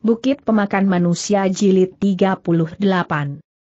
Bukit Pemakan Manusia Jilid 38.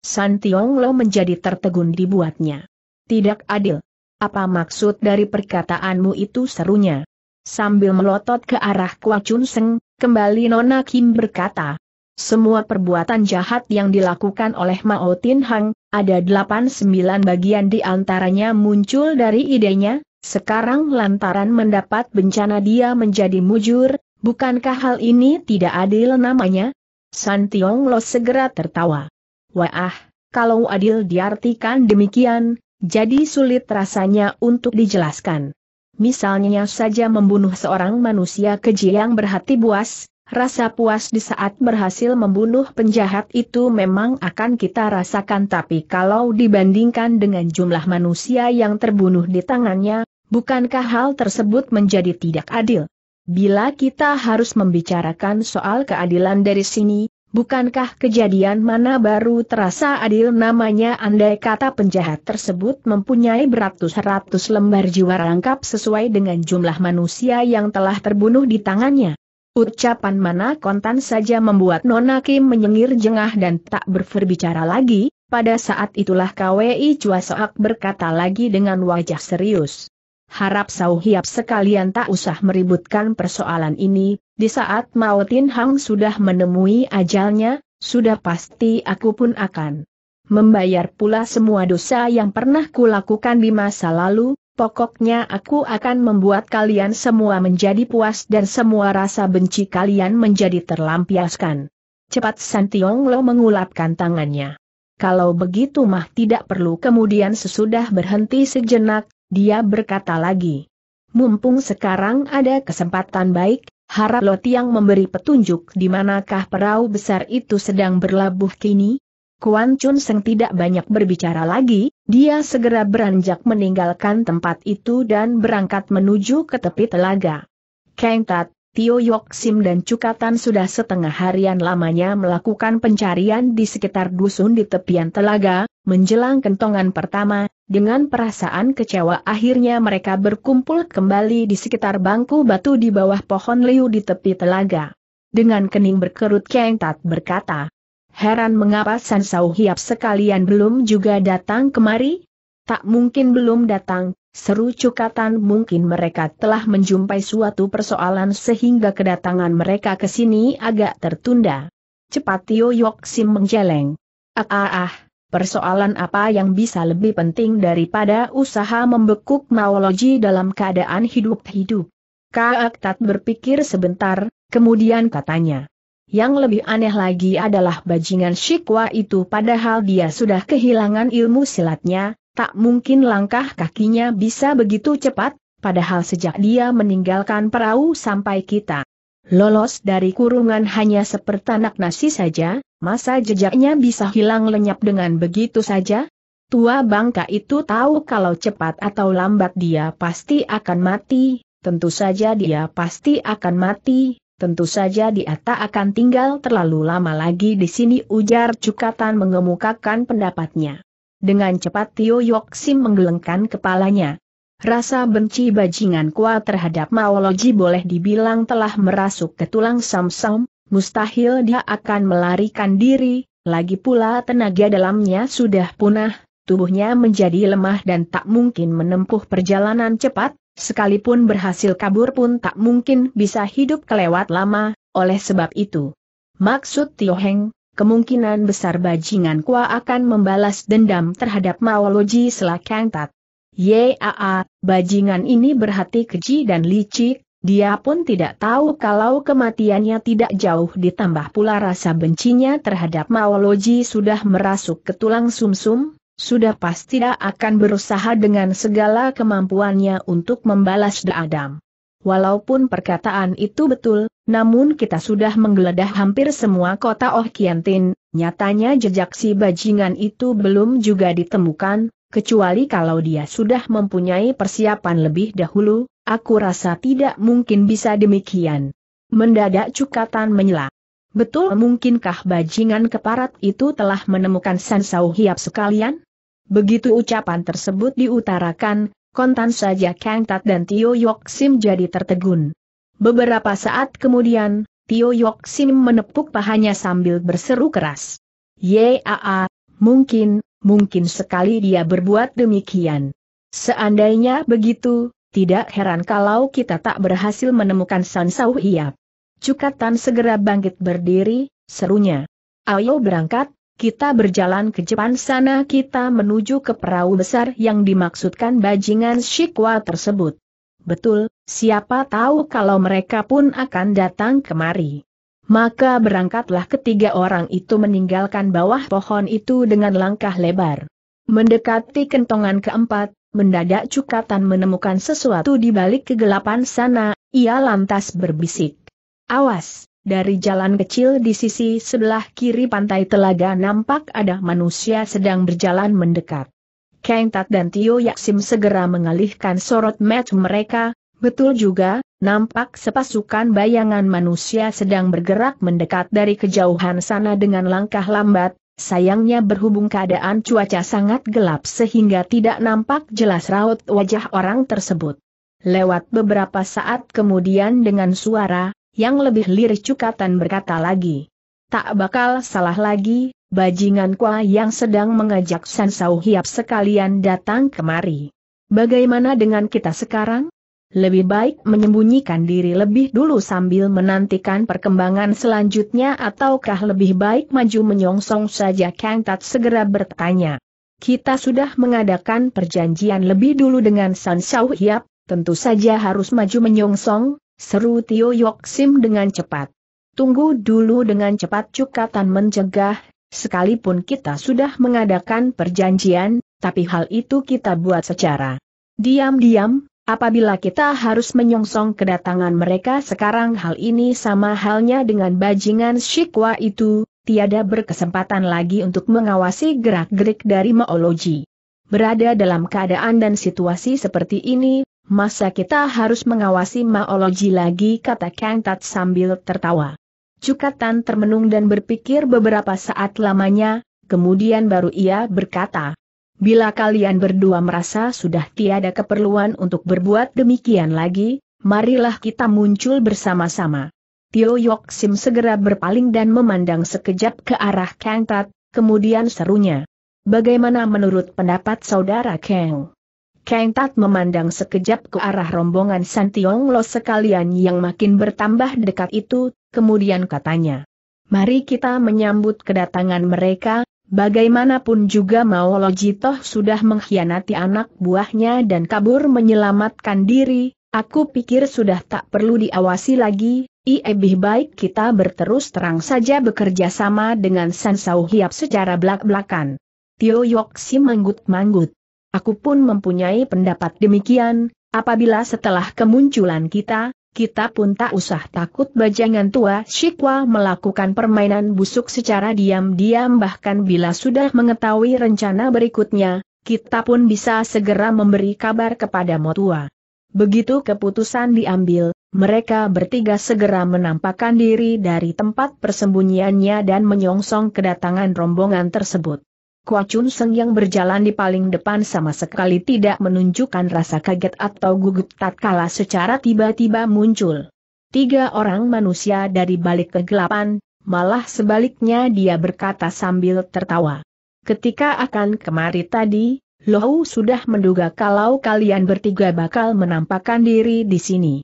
San Tiong Lo menjadi tertegun dibuatnya. Tidak adil. Apa maksud dari perkataanmu itu serunya? Sambil melotot ke arah Kua Chun Seng, kembali Nona Kim berkata. Semua perbuatan jahat yang dilakukan oleh Mao Tin Hang, ada 89 bagian di antaranya muncul dari idenya, sekarang lantaran mendapat bencana dia menjadi mujur, Bukankah hal ini tidak adil namanya? San Tiong Lo segera tertawa. Wah, kalau adil diartikan demikian, jadi sulit rasanya untuk dijelaskan. Misalnya saja membunuh seorang manusia keji yang berhati buas, rasa puas di saat berhasil membunuh penjahat itu memang akan kita rasakan tapi kalau dibandingkan dengan jumlah manusia yang terbunuh di tangannya, bukankah hal tersebut menjadi tidak adil? Bila kita harus membicarakan soal keadilan dari sini, bukankah kejadian mana baru terasa adil namanya andai kata penjahat tersebut mempunyai beratus-ratus lembar jiwa rangkap sesuai dengan jumlah manusia yang telah terbunuh di tangannya. Ucapan mana kontan saja membuat Nona Kim menyengir jengah dan tak berbicara lagi, pada saat itulah KWI Chua Soak berkata lagi dengan wajah serius. Harap Sau Hiap sekalian tak usah meributkan persoalan ini, di saat Mao Tin Hang sudah menemui ajalnya, sudah pasti aku pun akan membayar pula semua dosa yang pernah kulakukan di masa lalu, pokoknya aku akan membuat kalian semua menjadi puas dan semua rasa benci kalian menjadi terlampiaskan. Cepat Tiong Lo mengulapkan tangannya. Kalau begitu mah tidak perlu kemudian sesudah berhenti sejenak, dia berkata lagi. Mumpung sekarang ada kesempatan baik, harap Lot yang memberi petunjuk di manakah perahu besar itu sedang berlabuh kini. Kuan Chun Seng tidak banyak berbicara lagi, dia segera beranjak meninggalkan tempat itu dan berangkat menuju ke tepi telaga. Kang Tat, Tio Yok Sim dan Cukatan sudah setengah harian lamanya melakukan pencarian di sekitar dusun di tepian telaga, menjelang kentongan pertama, dengan perasaan kecewa akhirnya mereka berkumpul kembali di sekitar bangku batu di bawah pohon liu di tepi telaga. Dengan kening berkerut Kang Tat berkata, Heran mengapa Sau Hiap sekalian belum juga datang kemari? Tak mungkin belum datang, seru cukatan mungkin mereka telah menjumpai suatu persoalan sehingga kedatangan mereka ke sini agak tertunda. Cepat Tio Yok Sim menjeleng. Ah ah ah, Persoalan apa yang bisa lebih penting daripada usaha membekuk maologi dalam keadaan hidup-hidup? Kaaktat berpikir sebentar, kemudian katanya. Yang lebih aneh lagi adalah bajingan Shikwa itu padahal dia sudah kehilangan ilmu silatnya, tak mungkin langkah kakinya bisa begitu cepat, padahal sejak dia meninggalkan perahu sampai kita lolos dari kurungan hanya seperti anak nasi saja, masa jejaknya bisa hilang lenyap dengan begitu saja? Tua bangka itu tahu kalau cepat atau lambat dia pasti akan mati, tentu saja dia pasti akan mati, tentu saja dia tak akan tinggal terlalu lama lagi di sini ujar Cukatan mengemukakan pendapatnya. Dengan cepat Tio Yoksim menggelengkan kepalanya. Rasa benci bajingan kuat terhadap Maoloji boleh dibilang telah merasuk ke tulang Samsam, mustahil dia akan melarikan diri, lagi pula tenaga dalamnya sudah punah, tubuhnya menjadi lemah dan tak mungkin menempuh perjalanan cepat, sekalipun berhasil kabur pun tak mungkin bisa hidup kelewat lama, oleh sebab itu. Maksud Tio Heng, kemungkinan besar bajingan Kua akan membalas dendam terhadap Maoloji Selakang Tat. Yaa, bajingan ini berhati keji dan licik, dia pun tidak tahu kalau kematiannya tidak jauh ditambah pula rasa bencinya terhadap Maoloji sudah merasuk ke tulang sumsum, -sum, sudah pasti dia akan berusaha dengan segala kemampuannya untuk membalas Adam. Walaupun perkataan itu betul, namun kita sudah menggeledah hampir semua kota Oh Kiantin, nyatanya jejak si bajingan itu belum juga ditemukan, kecuali kalau dia sudah mempunyai persiapan lebih dahulu, aku rasa tidak mungkin bisa demikian. Mendadak cukatan menyela. Betul mungkinkah bajingan keparat itu telah menemukan Sansau Hiap sekalian? Begitu ucapan tersebut diutarakan, kontan saja Kang Tat dan Tio Yok Sim jadi tertegun. Beberapa saat kemudian, Tio Yok Sim menepuk pahanya sambil berseru keras. Yaa, mungkin, mungkin sekali dia berbuat demikian. Seandainya begitu, tidak heran kalau kita tak berhasil menemukan Sau Hiap. Cukatan segera bangkit berdiri, serunya. Ayo berangkat, kita berjalan ke Jepang sana kita menuju ke perahu besar yang dimaksudkan bajingan Shikwa tersebut. Betul, siapa tahu kalau mereka pun akan datang kemari. Maka berangkatlah ketiga orang itu meninggalkan bawah pohon itu dengan langkah lebar. Mendekati kentongan keempat, mendadak cukatan menemukan sesuatu di balik kegelapan sana, ia lantas berbisik. Awas, dari jalan kecil di sisi sebelah kiri pantai telaga nampak ada manusia sedang berjalan mendekat. Keng Tat dan Tio Yaksim segera mengalihkan sorot match mereka, betul juga, nampak sepasukan bayangan manusia sedang bergerak mendekat dari kejauhan sana dengan langkah lambat, sayangnya berhubung keadaan cuaca sangat gelap sehingga tidak nampak jelas raut wajah orang tersebut. Lewat beberapa saat kemudian dengan suara, yang lebih lirih cukatan berkata lagi. Tak bakal salah lagi, bajingan kua yang sedang mengajak Sansau Hiap sekalian datang kemari. Bagaimana dengan kita sekarang? lebih baik menyembunyikan diri lebih dulu sambil menantikan perkembangan selanjutnya ataukah lebih baik maju menyongsong saja Kang Tat segera bertanya. Kita sudah mengadakan perjanjian lebih dulu dengan San Shao Hiap, tentu saja harus maju menyongsong, seru Tio Yok Sim dengan cepat. Tunggu dulu dengan cepat cukatan mencegah, sekalipun kita sudah mengadakan perjanjian, tapi hal itu kita buat secara diam-diam, Apabila kita harus menyongsong kedatangan mereka sekarang hal ini sama halnya dengan bajingan Shikwa itu, tiada berkesempatan lagi untuk mengawasi gerak-gerik dari Maoloji. Berada dalam keadaan dan situasi seperti ini, masa kita harus mengawasi Maoloji lagi kata Kang Tat sambil tertawa. Cukatan termenung dan berpikir beberapa saat lamanya, kemudian baru ia berkata, Bila kalian berdua merasa sudah tiada keperluan untuk berbuat demikian lagi, marilah kita muncul bersama-sama. Tio Yok Sim segera berpaling dan memandang sekejap ke arah Kang Tat, kemudian serunya. Bagaimana menurut pendapat saudara Kang? Kang Tat memandang sekejap ke arah rombongan San Tiong Lo sekalian yang makin bertambah dekat itu, kemudian katanya. Mari kita menyambut kedatangan mereka, Bagaimanapun juga Mao Lojitoh sudah mengkhianati anak buahnya dan kabur menyelamatkan diri, aku pikir sudah tak perlu diawasi lagi, Ia lebih baik kita berterus terang saja bekerja sama dengan San Sao Hiap secara belak-belakan. Tio Yoksi manggut-manggut. Aku pun mempunyai pendapat demikian, apabila setelah kemunculan kita, kita pun tak usah takut bajangan tua Shikwa melakukan permainan busuk secara diam-diam bahkan bila sudah mengetahui rencana berikutnya, kita pun bisa segera memberi kabar kepada Motua. Begitu keputusan diambil, mereka bertiga segera menampakkan diri dari tempat persembunyiannya dan menyongsong kedatangan rombongan tersebut. Kua Chun Seng yang berjalan di paling depan sama sekali tidak menunjukkan rasa kaget atau gugup tatkala secara tiba-tiba muncul. Tiga orang manusia dari balik kegelapan, malah sebaliknya dia berkata sambil tertawa. Ketika akan kemari tadi, Lou sudah menduga kalau kalian bertiga bakal menampakkan diri di sini.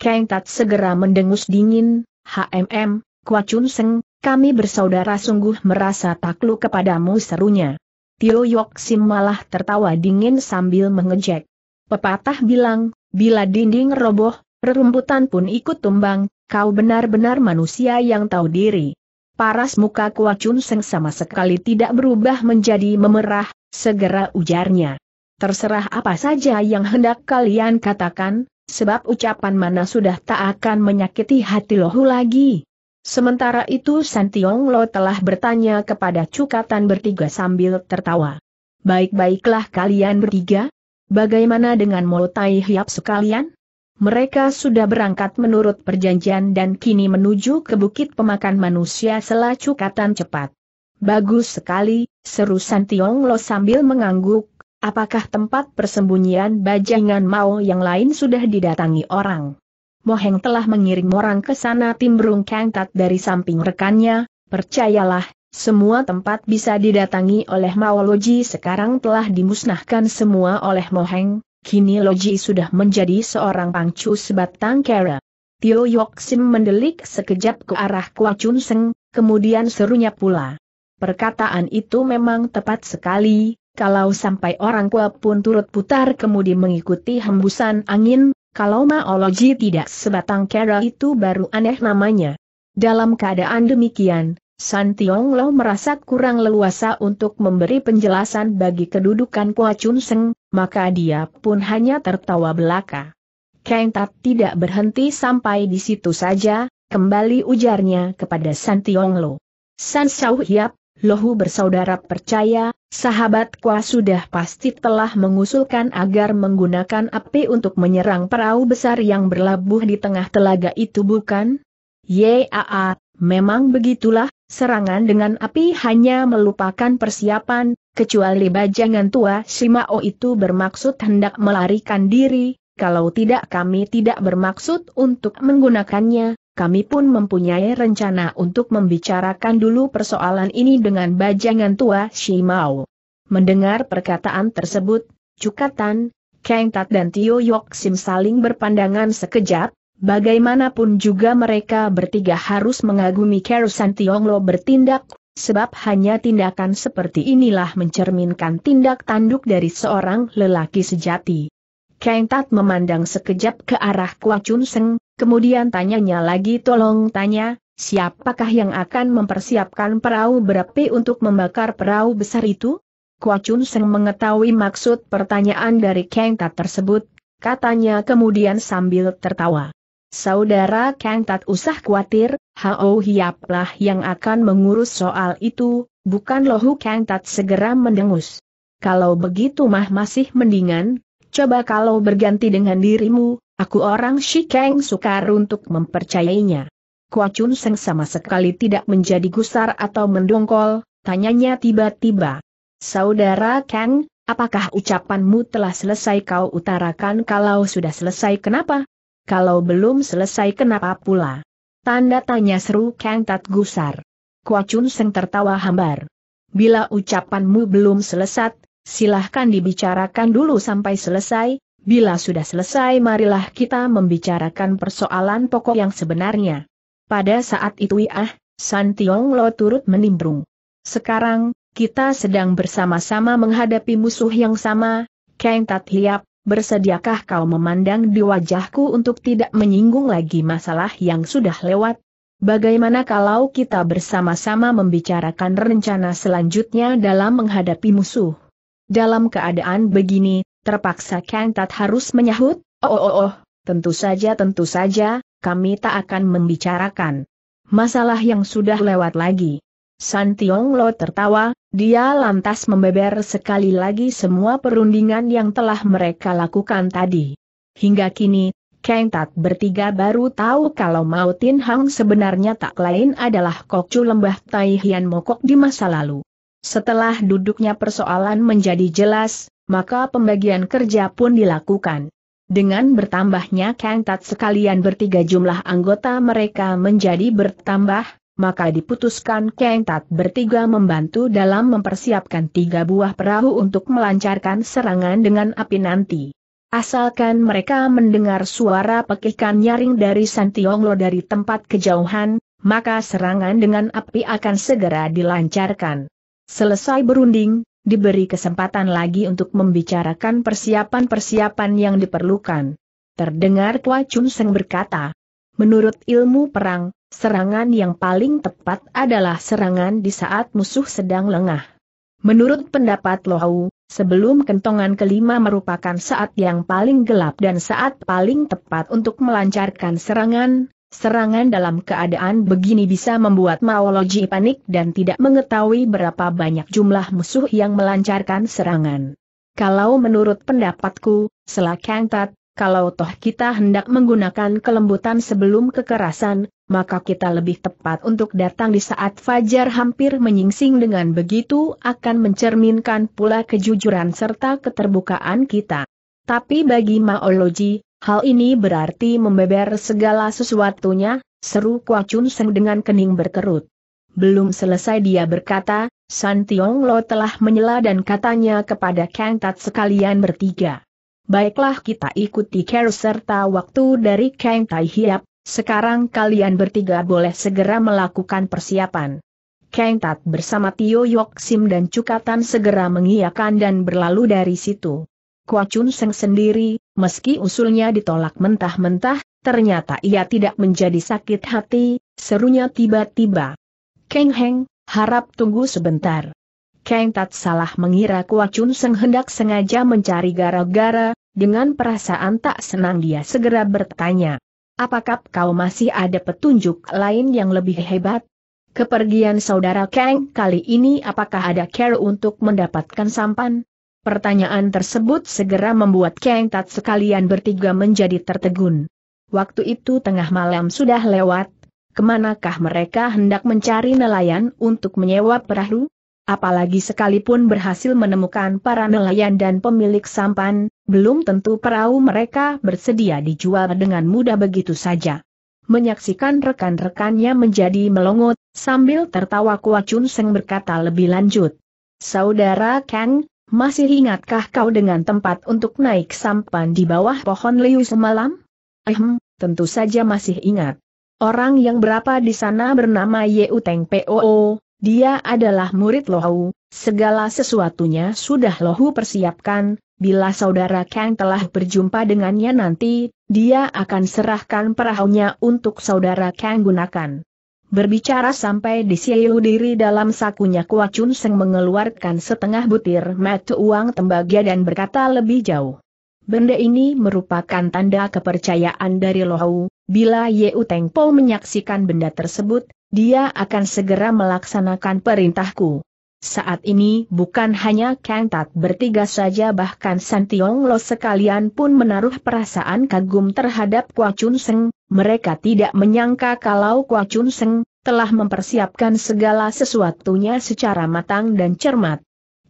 Kang Tat segera mendengus dingin, HMM, Kua Chun Seng, kami bersaudara sungguh merasa takluk kepadamu serunya. Tio Yok Sim malah tertawa dingin sambil mengejek. Pepatah bilang, bila dinding roboh, rerumputan pun ikut tumbang, kau benar-benar manusia yang tahu diri. Paras muka Chun Seng sama sekali tidak berubah menjadi memerah, segera ujarnya. Terserah apa saja yang hendak kalian katakan, sebab ucapan mana sudah tak akan menyakiti hati lohu lagi. Sementara itu San Tiong Lo telah bertanya kepada Cukatan bertiga sambil tertawa. Baik-baiklah kalian bertiga, bagaimana dengan Molotai Hiap sekalian? Mereka sudah berangkat menurut perjanjian dan kini menuju ke bukit pemakan manusia selah Cukatan cepat. Bagus sekali, seru San Tiong Lo sambil mengangguk, apakah tempat persembunyian bajangan Mao yang lain sudah didatangi orang? Moheng telah mengirim orang ke sana timbrung Kangtat dari samping rekannya, percayalah, semua tempat bisa didatangi oleh Mao Loji sekarang telah dimusnahkan semua oleh Moheng, kini Loji sudah menjadi seorang pangcu sebatang kera. Tio Yok Sim mendelik sekejap ke arah Kua Chun Seng, kemudian serunya pula. Perkataan itu memang tepat sekali, kalau sampai orang kua pun turut putar kemudian mengikuti hembusan angin, kalau maologi tidak sebatang kera itu baru aneh namanya. Dalam keadaan demikian, San Tiong Lo merasa kurang leluasa untuk memberi penjelasan bagi kedudukan Kua Chun Seng, maka dia pun hanya tertawa belaka. Kang Tat tidak berhenti sampai di situ saja, kembali ujarnya kepada San Tiong Lo. San Shao Hiap, Lohu bersaudara percaya, sahabat Kua sudah pasti telah mengusulkan agar menggunakan api untuk menyerang perahu besar yang berlabuh di tengah telaga itu bukan? Yaa, memang begitulah, serangan dengan api hanya melupakan persiapan, kecuali bajangan tua Shimao itu bermaksud hendak melarikan diri, kalau tidak kami tidak bermaksud untuk menggunakannya, kami pun mempunyai rencana untuk membicarakan dulu persoalan ini dengan bajangan tua Shimao. Mendengar perkataan tersebut, Cukatan, Kang Tat dan Tio Yok Sim saling berpandangan sekejap, bagaimanapun juga mereka bertiga harus mengagumi Kerusan Tionglo bertindak, sebab hanya tindakan seperti inilah mencerminkan tindak tanduk dari seorang lelaki sejati. Kang Tat memandang sekejap ke arah Kuang Chun Seng, Kemudian tanyanya lagi tolong tanya, siapakah yang akan mempersiapkan perahu berapi untuk membakar perahu besar itu? Kua Chun Seng mengetahui maksud pertanyaan dari Kang Tat tersebut, katanya kemudian sambil tertawa. Saudara Kang Tat usah khawatir, Hao Hiaplah yang akan mengurus soal itu, bukan lohu Kang Tat segera mendengus. Kalau begitu mah masih mendingan, coba kalau berganti dengan dirimu, Aku orang Shikeng sukar untuk mempercayainya. Kua Chun Seng sama sekali tidak menjadi gusar atau mendongkol, tanyanya tiba-tiba. Saudara Kang, apakah ucapanmu telah selesai kau utarakan kalau sudah selesai kenapa? Kalau belum selesai kenapa pula? Tanda tanya seru Kang Tat gusar. Kua Chun Seng tertawa hambar. Bila ucapanmu belum selesai, silahkan dibicarakan dulu sampai selesai, Bila sudah selesai marilah kita membicarakan persoalan pokok yang sebenarnya. Pada saat itu ah, San Tiong Lo turut menimbrung. Sekarang, kita sedang bersama-sama menghadapi musuh yang sama, Kang Tat Hiap, bersediakah kau memandang di wajahku untuk tidak menyinggung lagi masalah yang sudah lewat? Bagaimana kalau kita bersama-sama membicarakan rencana selanjutnya dalam menghadapi musuh? Dalam keadaan begini, Terpaksa Kang Tat harus menyahut, oh oh oh, oh. tentu saja tentu saja, kami tak akan membicarakan. Masalah yang sudah lewat lagi. San Tiong Lo tertawa, dia lantas membeber sekali lagi semua perundingan yang telah mereka lakukan tadi. Hingga kini, Kang Tat bertiga baru tahu kalau Mao Tin Hang sebenarnya tak lain adalah kokcu lembah Tai Hian Mokok di masa lalu. Setelah duduknya persoalan menjadi jelas, maka pembagian kerja pun dilakukan. Dengan bertambahnya Kang Tat sekalian bertiga jumlah anggota mereka menjadi bertambah, maka diputuskan Kang Tat bertiga membantu dalam mempersiapkan tiga buah perahu untuk melancarkan serangan dengan api nanti. Asalkan mereka mendengar suara pekikan nyaring dari Santionglo dari tempat kejauhan, maka serangan dengan api akan segera dilancarkan. Selesai berunding, diberi kesempatan lagi untuk membicarakan persiapan-persiapan yang diperlukan. Terdengar Tua Chun Seng berkata, menurut ilmu perang, serangan yang paling tepat adalah serangan di saat musuh sedang lengah. Menurut pendapat Lohau, sebelum kentongan kelima merupakan saat yang paling gelap dan saat paling tepat untuk melancarkan serangan, Serangan dalam keadaan begini bisa membuat Maoloji panik dan tidak mengetahui berapa banyak jumlah musuh yang melancarkan serangan. Kalau menurut pendapatku, selakang tat, kalau toh kita hendak menggunakan kelembutan sebelum kekerasan, maka kita lebih tepat untuk datang di saat Fajar hampir menyingsing dengan begitu akan mencerminkan pula kejujuran serta keterbukaan kita. Tapi bagi Maoloji, Hal ini berarti membeber segala sesuatunya, seru Kwa Chun Seng dengan kening berkerut. Belum selesai dia berkata, San Tiong Lo telah menyela dan katanya kepada Kang Tat sekalian bertiga. Baiklah kita ikuti care serta waktu dari Kang Tai Hiap, sekarang kalian bertiga boleh segera melakukan persiapan. Kang Tat bersama Tio Yok Sim dan Cukatan segera mengiyakan dan berlalu dari situ. Kwa Chun Seng sendiri, meski usulnya ditolak mentah-mentah, ternyata ia tidak menjadi sakit hati, serunya tiba-tiba. Keng Heng, harap tunggu sebentar. Keng Tat salah mengira Kua Chun Seng hendak sengaja mencari gara-gara, dengan perasaan tak senang dia segera bertanya. Apakah kau masih ada petunjuk lain yang lebih hebat? Kepergian saudara Kang kali ini apakah ada care untuk mendapatkan sampan? Pertanyaan tersebut segera membuat Kang Tat sekalian bertiga menjadi tertegun. Waktu itu tengah malam sudah lewat, kemanakah mereka hendak mencari nelayan untuk menyewa perahu? Apalagi sekalipun berhasil menemukan para nelayan dan pemilik sampan, belum tentu perahu mereka bersedia dijual dengan mudah begitu saja. Menyaksikan rekan-rekannya menjadi melongot, sambil tertawa kuat Chun Seng berkata lebih lanjut. Saudara Kang, masih ingatkah kau dengan tempat untuk naik sampan di bawah pohon liu semalam? Ehm, tentu saja masih ingat. Orang yang berapa di sana bernama Ye Teng Poo, dia adalah murid Lohu, segala sesuatunya sudah Lohu persiapkan, bila saudara Kang telah berjumpa dengannya nanti, dia akan serahkan perahunya untuk saudara Kang gunakan. Berbicara sampai di siu diri dalam sakunya Kua Seng mengeluarkan setengah butir mata uang tembaga dan berkata lebih jauh. Benda ini merupakan tanda kepercayaan dari Lohau, bila Yeu Uteng Po menyaksikan benda tersebut, dia akan segera melaksanakan perintahku. Saat ini bukan hanya Kang Tat bertiga saja bahkan San Lo sekalian pun menaruh perasaan kagum terhadap Kua Seng, mereka tidak menyangka kalau Kwa Chun Seng telah mempersiapkan segala sesuatunya secara matang dan cermat.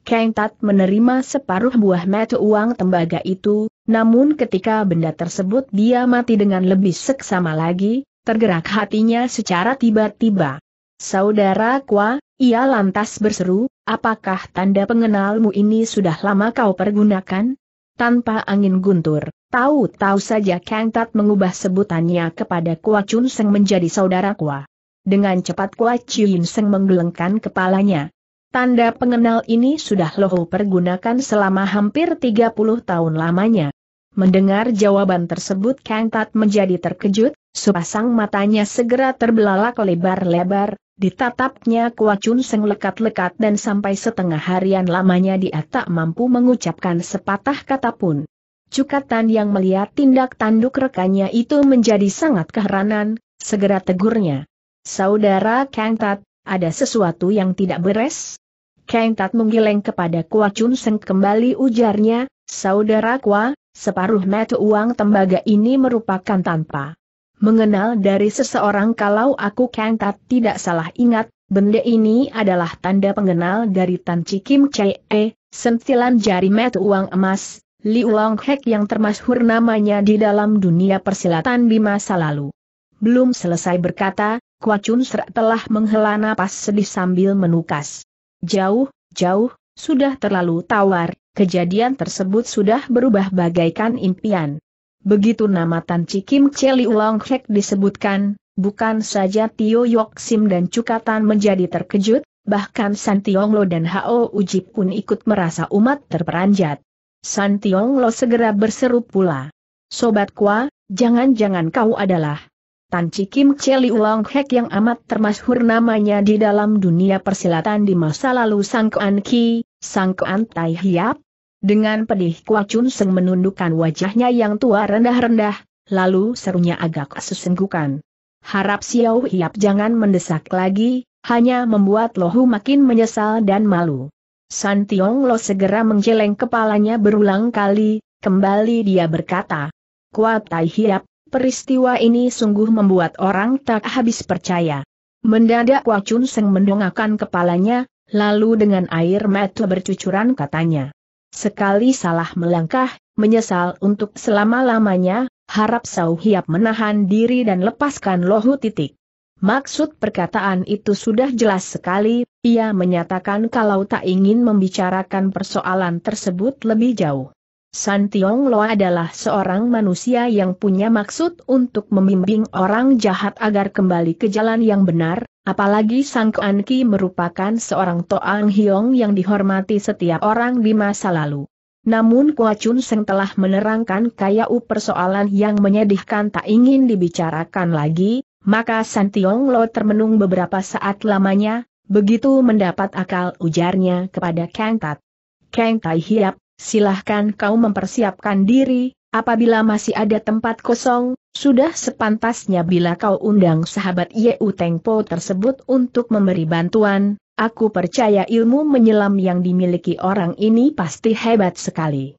Kang Tat menerima separuh buah metu uang tembaga itu, namun ketika benda tersebut dia mati dengan lebih seksama lagi, tergerak hatinya secara tiba-tiba. Saudara Kwa, ia lantas berseru, apakah tanda pengenalmu ini sudah lama kau pergunakan? Tanpa angin guntur, Tahu-tahu saja Kang Tat mengubah sebutannya kepada Kua Chun Seng menjadi saudara Kua. Dengan cepat Kua Chun Seng menggelengkan kepalanya. Tanda pengenal ini sudah Loho pergunakan selama hampir 30 tahun lamanya. Mendengar jawaban tersebut Kang Tat menjadi terkejut, sepasang matanya segera terbelalak lebar-lebar, ditatapnya Kua Chun Seng lekat-lekat dan sampai setengah harian lamanya dia tak mampu mengucapkan sepatah kata pun. Cukatan yang melihat tindak tanduk rekannya itu menjadi sangat keheranan, segera tegurnya. Saudara Kang Tat, ada sesuatu yang tidak beres? Kang Tat menggeleng kepada Kua Chun Seng kembali ujarnya, Saudara Kua, separuh metu uang tembaga ini merupakan tanpa mengenal dari seseorang kalau aku Kang Tat tidak salah ingat, benda ini adalah tanda pengenal dari Tan Cikim Chee, sentilan jari metu uang emas, Liu Long Hek yang termasyhur namanya di dalam dunia persilatan di masa lalu. Belum selesai berkata, Kwa Chun Ser telah menghela napas sedih sambil menukas. Jauh, jauh, sudah terlalu tawar, kejadian tersebut sudah berubah bagaikan impian. Begitu nama Tan Cikim Cheli Ulang Hek disebutkan, bukan saja Tio Yok Sim dan Cukatan menjadi terkejut, bahkan San Tiong Lo dan Hao oh Ujib pun ikut merasa umat terperanjat. San Tiong Lo segera berseru pula. Sobat Kwa, jangan-jangan kau adalah Tan Cikim Cheli Ulong Hek yang amat termasyhur namanya di dalam dunia persilatan di masa lalu Sang Kuan Ki, Sang Kuan Tai Hiap. Dengan pedih Kwa Chun Seng menundukkan wajahnya yang tua rendah-rendah, lalu serunya agak sesenggukan. Harap Xiao Hiap jangan mendesak lagi, hanya membuat Lohu makin menyesal dan malu. San Tiong Lo segera menjeleng kepalanya berulang kali, kembali dia berkata. Kuat Tai Hiap, peristiwa ini sungguh membuat orang tak habis percaya. Mendadak Wacun Seng mendongakkan kepalanya, lalu dengan air mata bercucuran katanya. Sekali salah melangkah, menyesal untuk selama-lamanya, harap Sau Hiap menahan diri dan lepaskan lohu titik. Maksud perkataan itu sudah jelas sekali, ia menyatakan kalau tak ingin membicarakan persoalan tersebut lebih jauh. San Tiong Lo adalah seorang manusia yang punya maksud untuk membimbing orang jahat agar kembali ke jalan yang benar, apalagi Sang Kuan Ki merupakan seorang Toang Hiong yang dihormati setiap orang di masa lalu. Namun Kua Chun Seng telah menerangkan kayau persoalan yang menyedihkan tak ingin dibicarakan lagi, maka Santiong Lo termenung beberapa saat lamanya, begitu mendapat akal ujarnya kepada Kang Tat. Kang Tai Hiap, silahkan kau mempersiapkan diri, apabila masih ada tempat kosong, sudah sepantasnya bila kau undang sahabat Ye Teng Po tersebut untuk memberi bantuan, aku percaya ilmu menyelam yang dimiliki orang ini pasti hebat sekali.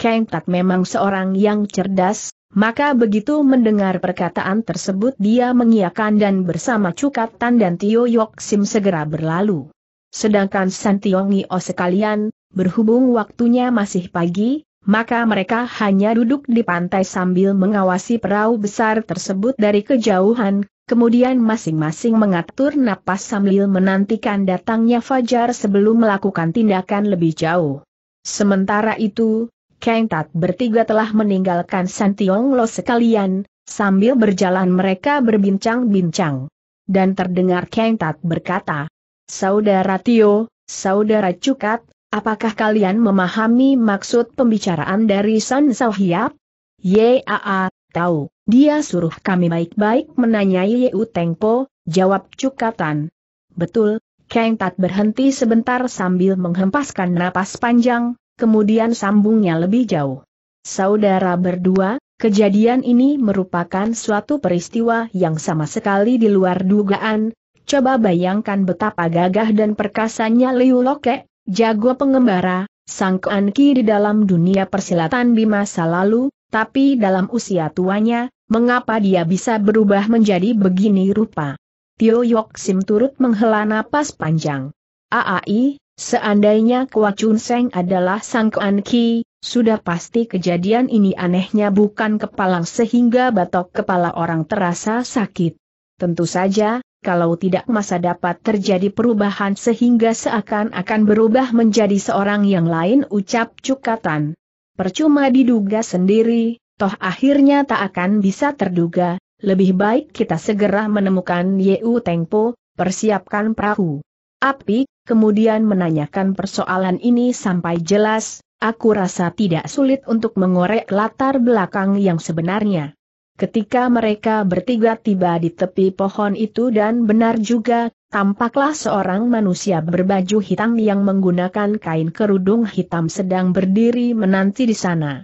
Kang Tat memang seorang yang cerdas, maka begitu mendengar perkataan tersebut dia mengiakan dan bersama Cukatan dan Tio Yok Sim segera berlalu. Sedangkan Santiongi O oh sekalian, berhubung waktunya masih pagi, maka mereka hanya duduk di pantai sambil mengawasi perahu besar tersebut dari kejauhan, kemudian masing-masing mengatur napas sambil menantikan datangnya fajar sebelum melakukan tindakan lebih jauh. Sementara itu, Kang Tat bertiga telah meninggalkan Santiong Lo sekalian, sambil berjalan mereka berbincang-bincang. Dan terdengar Kang Tat berkata, Saudara Tio, Saudara Cukat, apakah kalian memahami maksud pembicaraan dari San Hiap? Yaa, tahu, dia suruh kami baik-baik menanyai Yeu Tengpo, jawab Cukatan. Betul, Kang Tat berhenti sebentar sambil menghempaskan napas panjang, kemudian sambungnya lebih jauh. Saudara berdua, kejadian ini merupakan suatu peristiwa yang sama sekali di luar dugaan, coba bayangkan betapa gagah dan perkasanya Liu Loke, jago pengembara, sang keanki di dalam dunia persilatan di masa lalu, tapi dalam usia tuanya, mengapa dia bisa berubah menjadi begini rupa? Tio Yok Sim turut menghela napas panjang. Aai, Seandainya Kwa Chun Seng adalah Sang Kuan Ki, sudah pasti kejadian ini anehnya bukan kepalang sehingga batok kepala orang terasa sakit. Tentu saja, kalau tidak masa dapat terjadi perubahan sehingga seakan-akan berubah menjadi seorang yang lain ucap cukatan. Percuma diduga sendiri, toh akhirnya tak akan bisa terduga, lebih baik kita segera menemukan Yeu Tengpo, persiapkan perahu. Api, kemudian menanyakan persoalan ini sampai jelas, aku rasa tidak sulit untuk mengorek latar belakang yang sebenarnya. Ketika mereka bertiga tiba di tepi pohon itu dan benar juga, tampaklah seorang manusia berbaju hitam yang menggunakan kain kerudung hitam sedang berdiri menanti di sana.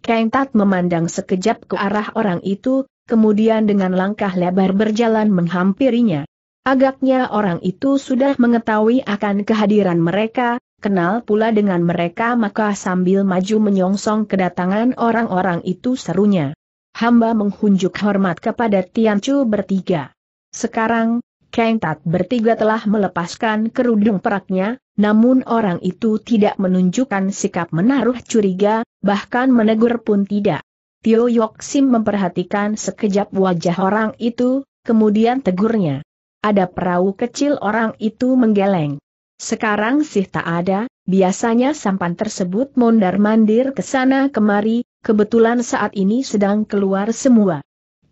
Kang Tat memandang sekejap ke arah orang itu, kemudian dengan langkah lebar berjalan menghampirinya. Agaknya orang itu sudah mengetahui akan kehadiran mereka, kenal pula dengan mereka maka sambil maju menyongsong kedatangan orang-orang itu serunya. Hamba menghunjuk hormat kepada Tianchu bertiga. Sekarang, Kang Tat bertiga telah melepaskan kerudung peraknya, namun orang itu tidak menunjukkan sikap menaruh curiga, bahkan menegur pun tidak. Tio Yok Sim memperhatikan sekejap wajah orang itu, kemudian tegurnya ada perahu kecil orang itu menggeleng. Sekarang sih tak ada, biasanya sampan tersebut mondar-mandir ke sana kemari, kebetulan saat ini sedang keluar semua.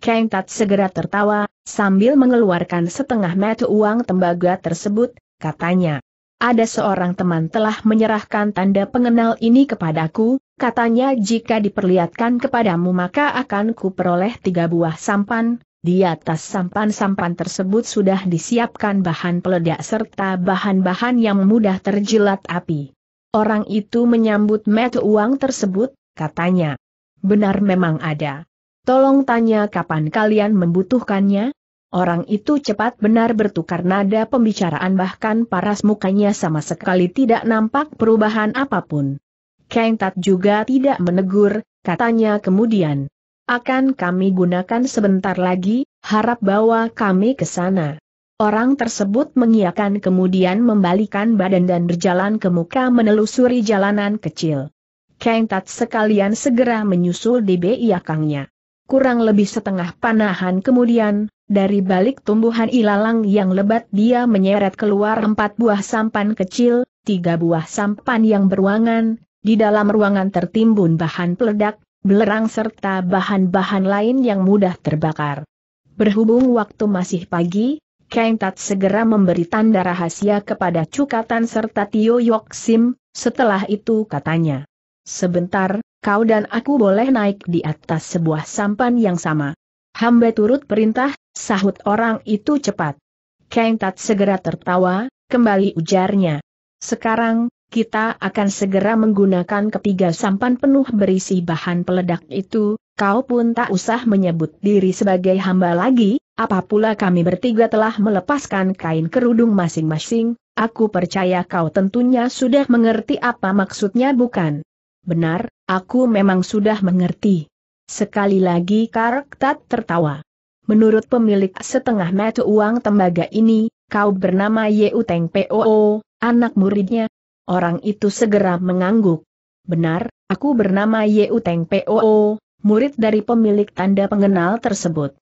Kang Tat segera tertawa, sambil mengeluarkan setengah mata uang tembaga tersebut, katanya. Ada seorang teman telah menyerahkan tanda pengenal ini kepadaku, katanya jika diperlihatkan kepadamu maka akan kuperoleh tiga buah sampan, di atas sampan-sampan tersebut sudah disiapkan bahan peledak serta bahan-bahan yang mudah terjilat api. Orang itu menyambut met uang tersebut, katanya. Benar memang ada. Tolong tanya kapan kalian membutuhkannya? Orang itu cepat benar bertukar nada pembicaraan bahkan paras mukanya sama sekali tidak nampak perubahan apapun. Keng Tat juga tidak menegur, katanya kemudian. Akan kami gunakan sebentar lagi, harap bawa kami ke sana. Orang tersebut mengiakan kemudian membalikan badan dan berjalan ke muka menelusuri jalanan kecil. Kang Tat sekalian segera menyusul di belakangnya. Kurang lebih setengah panahan kemudian, dari balik tumbuhan ilalang yang lebat dia menyeret keluar empat buah sampan kecil, tiga buah sampan yang berwangan, di dalam ruangan tertimbun bahan peledak, belerang serta bahan-bahan lain yang mudah terbakar. Berhubung waktu masih pagi, Kang Tat segera memberi tanda rahasia kepada Cukatan serta Tio Yok Sim, setelah itu katanya. Sebentar, kau dan aku boleh naik di atas sebuah sampan yang sama. Hamba turut perintah, sahut orang itu cepat. Kang Tat segera tertawa, kembali ujarnya. Sekarang, kita akan segera menggunakan ketiga sampan penuh berisi bahan peledak itu, kau pun tak usah menyebut diri sebagai hamba lagi, Apapula kami bertiga telah melepaskan kain kerudung masing-masing, aku percaya kau tentunya sudah mengerti apa maksudnya bukan? Benar, aku memang sudah mengerti. Sekali lagi tat tertawa. Menurut pemilik setengah metu uang tembaga ini, kau bernama Yeuteng Poo, anak muridnya, Orang itu segera mengangguk. Benar, aku bernama Ye Teng Poo, murid dari pemilik tanda pengenal tersebut.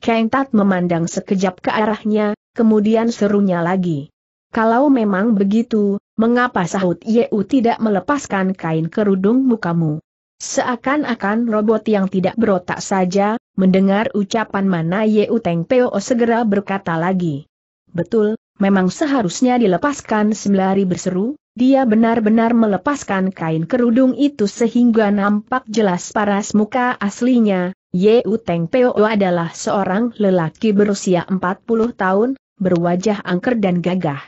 Kang Tat memandang sekejap ke arahnya, kemudian serunya lagi. Kalau memang begitu, mengapa sahut Yeu tidak melepaskan kain kerudung mukamu? Seakan-akan robot yang tidak berotak saja, mendengar ucapan mana Yeu Teng Poo segera berkata lagi. Betul, memang seharusnya dilepaskan sembari berseru, dia benar-benar melepaskan kain kerudung itu sehingga nampak jelas paras muka aslinya. Ye Uteng Peo adalah seorang lelaki berusia 40 tahun, berwajah angker dan gagah.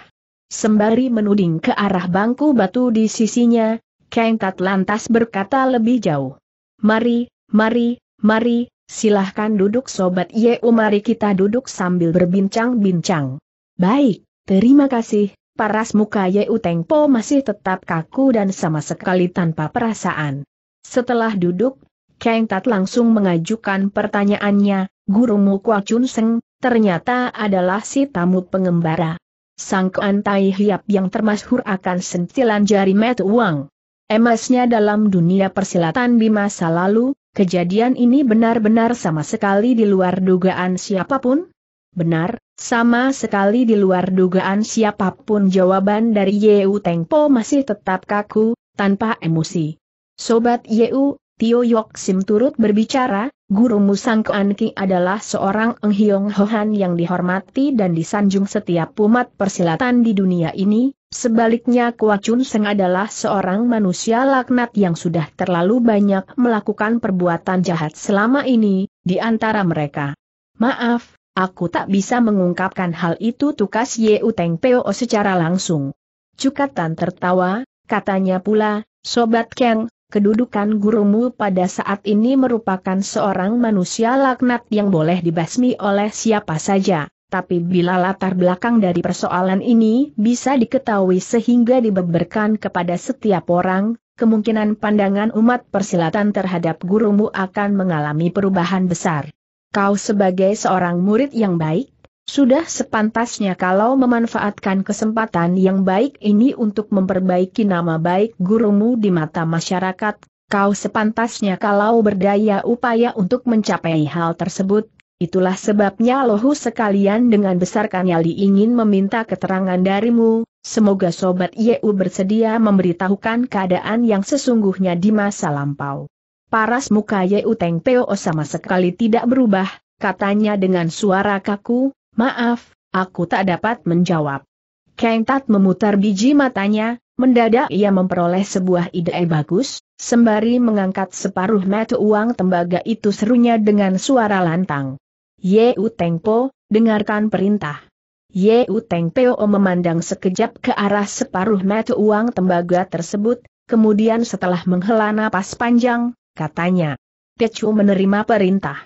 Sembari menuding ke arah bangku batu di sisinya, Kang Tat lantas berkata lebih jauh. Mari, mari, mari, silahkan duduk Sobat Yeu mari kita duduk sambil berbincang-bincang. Baik, terima kasih, paras muka Uteng Po masih tetap kaku dan sama sekali tanpa perasaan. Setelah duduk, Kang Tat langsung mengajukan pertanyaannya, gurumu Kwa Chun Seng, ternyata adalah si tamu pengembara. Sang Kuan Tai Hiap yang termasyhur akan sentilan jari met uang. Emasnya dalam dunia persilatan di masa lalu, kejadian ini benar-benar sama sekali di luar dugaan siapapun, Benar, sama sekali di luar dugaan siapapun jawaban dari Yeu Tengpo masih tetap kaku, tanpa emosi. Sobat Yeu, Tio Yok Sim turut berbicara, Guru Musang Kuan Ki adalah seorang Eng Hiong Hohan yang dihormati dan disanjung setiap umat persilatan di dunia ini, sebaliknya Kua Chun Seng adalah seorang manusia laknat yang sudah terlalu banyak melakukan perbuatan jahat selama ini, di antara mereka. Maaf, Aku tak bisa mengungkapkan hal itu tukas Ye Uteng Peo secara langsung. Cukatan tertawa, katanya pula, Sobat Kang, kedudukan gurumu pada saat ini merupakan seorang manusia laknat yang boleh dibasmi oleh siapa saja. Tapi bila latar belakang dari persoalan ini bisa diketahui sehingga dibeberkan kepada setiap orang, kemungkinan pandangan umat persilatan terhadap gurumu akan mengalami perubahan besar kau sebagai seorang murid yang baik, sudah sepantasnya kalau memanfaatkan kesempatan yang baik ini untuk memperbaiki nama baik gurumu di mata masyarakat, kau sepantasnya kalau berdaya upaya untuk mencapai hal tersebut. Itulah sebabnya lohu sekalian dengan besar kanyali ingin meminta keterangan darimu, semoga Sobat Yeu bersedia memberitahukan keadaan yang sesungguhnya di masa lampau. Paras muka Uteng Teng Teo sama sekali tidak berubah, katanya dengan suara kaku, maaf, aku tak dapat menjawab. Kang Tat memutar biji matanya, mendadak ia memperoleh sebuah ide bagus, sembari mengangkat separuh mata uang tembaga itu serunya dengan suara lantang. Ye Uteng Po, dengarkan perintah. Ye Teng Teo memandang sekejap ke arah separuh mata uang tembaga tersebut, kemudian setelah menghela napas panjang, katanya. Tecu menerima perintah.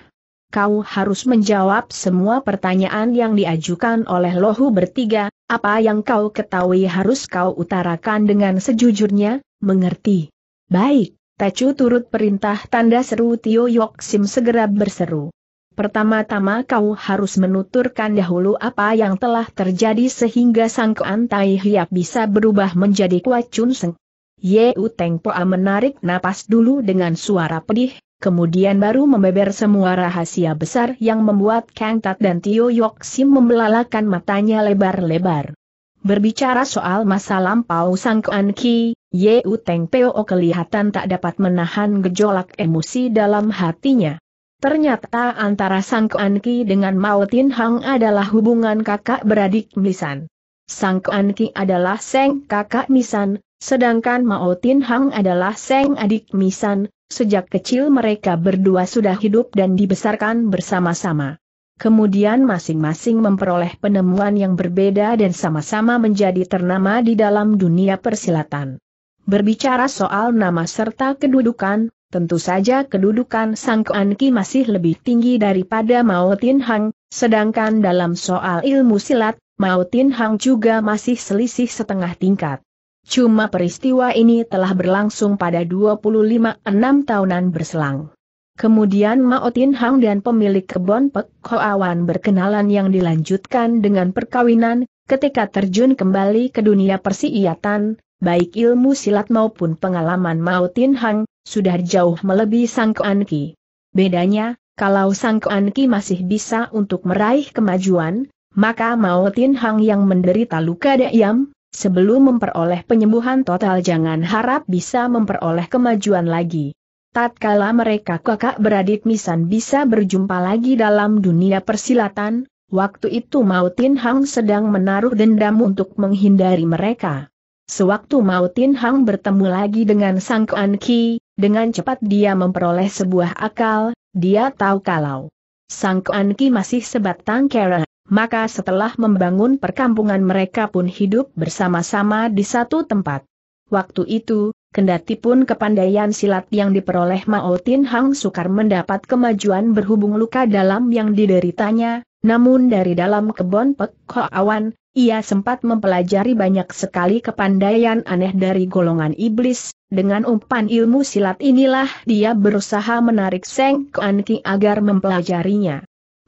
Kau harus menjawab semua pertanyaan yang diajukan oleh lohu bertiga, apa yang kau ketahui harus kau utarakan dengan sejujurnya, mengerti. Baik, Tecu turut perintah tanda seru Tio Yok Sim segera berseru. Pertama-tama kau harus menuturkan dahulu apa yang telah terjadi sehingga sang Tai Hiap bisa berubah menjadi Kuacun Seng. Ye Uteng Poa menarik napas dulu dengan suara pedih, kemudian baru membeber semua rahasia besar yang membuat Kang Tat dan Tio Yok Sim membelalakan matanya lebar-lebar. Berbicara soal masa lampau Sang Kuan Ki, Ye Uteng Peo kelihatan tak dapat menahan gejolak emosi dalam hatinya. Ternyata antara Sang Kuan Ki dengan Mao Tin Hang adalah hubungan kakak beradik Misan. Kuan Ki adalah seng kakak Misan, Sedangkan Mao Tin Hang adalah Seng adik Misan, sejak kecil mereka berdua sudah hidup dan dibesarkan bersama-sama. Kemudian masing-masing memperoleh penemuan yang berbeda dan sama-sama menjadi ternama di dalam dunia persilatan. Berbicara soal nama serta kedudukan, tentu saja kedudukan Sang Kuan Ki masih lebih tinggi daripada Mao Tin Hang, sedangkan dalam soal ilmu silat, Mao Tin Hang juga masih selisih setengah tingkat. Cuma peristiwa ini telah berlangsung pada 25-6 tahunan berselang. Kemudian Mao Tin Hang dan pemilik kebon Pek Koawan berkenalan yang dilanjutkan dengan perkawinan, ketika terjun kembali ke dunia persiiatan, baik ilmu silat maupun pengalaman Mao Tin Hang, sudah jauh melebihi Sang Kuan Ki. Bedanya, kalau Sang Kuan Ki masih bisa untuk meraih kemajuan, maka Mao Tin Hang yang menderita luka dayam, Sebelum memperoleh penyembuhan total jangan harap bisa memperoleh kemajuan lagi. Tatkala mereka kakak beradik Misan bisa berjumpa lagi dalam dunia persilatan, waktu itu Mautin Hang sedang menaruh dendam untuk menghindari mereka. Sewaktu Mautin Hang bertemu lagi dengan Sang Kuan Ki, dengan cepat dia memperoleh sebuah akal, dia tahu kalau Sang Kuan Ki masih sebatang kera maka setelah membangun perkampungan mereka pun hidup bersama-sama di satu tempat. Waktu itu, kendati pun kepandaian silat yang diperoleh Mao Tin Hang sukar mendapat kemajuan berhubung luka dalam yang dideritanya, namun dari dalam kebon Pek Awan, ia sempat mempelajari banyak sekali kepandaian aneh dari golongan iblis, dengan umpan ilmu silat inilah dia berusaha menarik Seng Kuan Ki agar mempelajarinya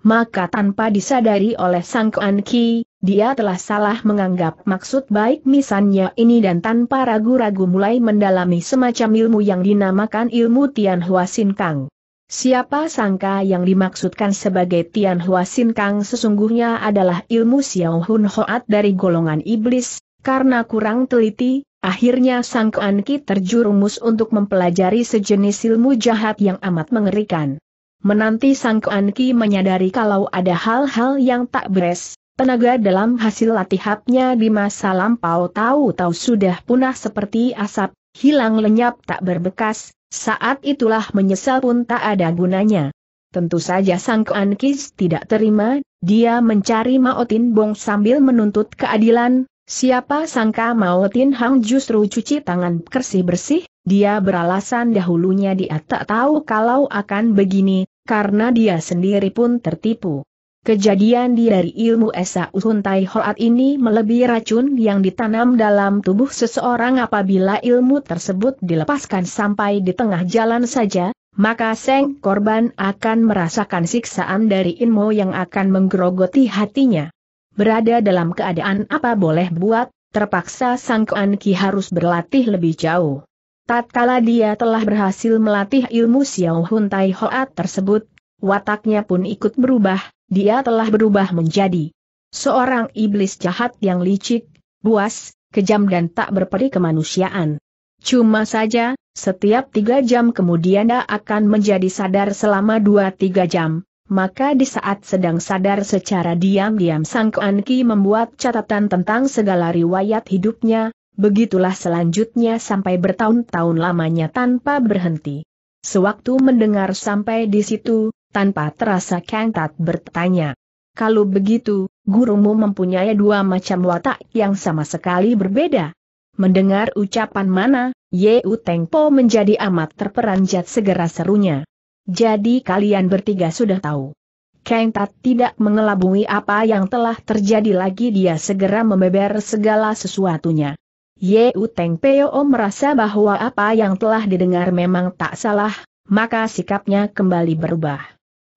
maka tanpa disadari oleh Sang Kuan Ki, dia telah salah menganggap maksud baik misannya ini dan tanpa ragu-ragu mulai mendalami semacam ilmu yang dinamakan ilmu Tian Hua Sin Kang. Siapa sangka yang dimaksudkan sebagai Tian Hua Sin Kang sesungguhnya adalah ilmu Xiao Hun Hoat dari golongan iblis, karena kurang teliti, akhirnya Sang Kuan Ki terjerumus untuk mempelajari sejenis ilmu jahat yang amat mengerikan. Menanti Sang Anki menyadari kalau ada hal-hal yang tak beres, tenaga dalam hasil latihannya di masa lampau tahu-tahu sudah punah seperti asap, hilang lenyap tak berbekas, saat itulah menyesal pun tak ada gunanya. Tentu saja Sang Ki tidak terima, dia mencari Maotin Bong sambil menuntut keadilan, siapa sangka Maotin Hang justru cuci tangan kersih bersih dia beralasan dahulunya dia tak tahu kalau akan begini, karena dia sendiri pun tertipu. Kejadian di dari ilmu Esa Uhun Tai Hoat ini melebihi racun yang ditanam dalam tubuh seseorang apabila ilmu tersebut dilepaskan sampai di tengah jalan saja, maka Seng korban akan merasakan siksaan dari ilmu yang akan menggerogoti hatinya. Berada dalam keadaan apa boleh buat, terpaksa Sang Kuan Ki harus berlatih lebih jauh. Tatkala dia telah berhasil melatih ilmu Xiao Hun Tai Hoat tersebut, wataknya pun ikut berubah, dia telah berubah menjadi seorang iblis jahat yang licik, buas, kejam dan tak berperi kemanusiaan. Cuma saja, setiap tiga jam kemudian dia akan menjadi sadar selama dua tiga jam, maka di saat sedang sadar secara diam-diam Sang Kuan Ki membuat catatan tentang segala riwayat hidupnya, Begitulah selanjutnya sampai bertahun-tahun lamanya tanpa berhenti. Sewaktu mendengar sampai di situ, tanpa terasa Kang Tat bertanya. Kalau begitu, gurumu mempunyai dua macam watak yang sama sekali berbeda. Mendengar ucapan mana, Ye Po menjadi amat terperanjat segera serunya. Jadi kalian bertiga sudah tahu. Kang Tat tidak mengelabui apa yang telah terjadi lagi dia segera membeber segala sesuatunya. Ye Uteng Peo merasa bahwa apa yang telah didengar memang tak salah, maka sikapnya kembali berubah.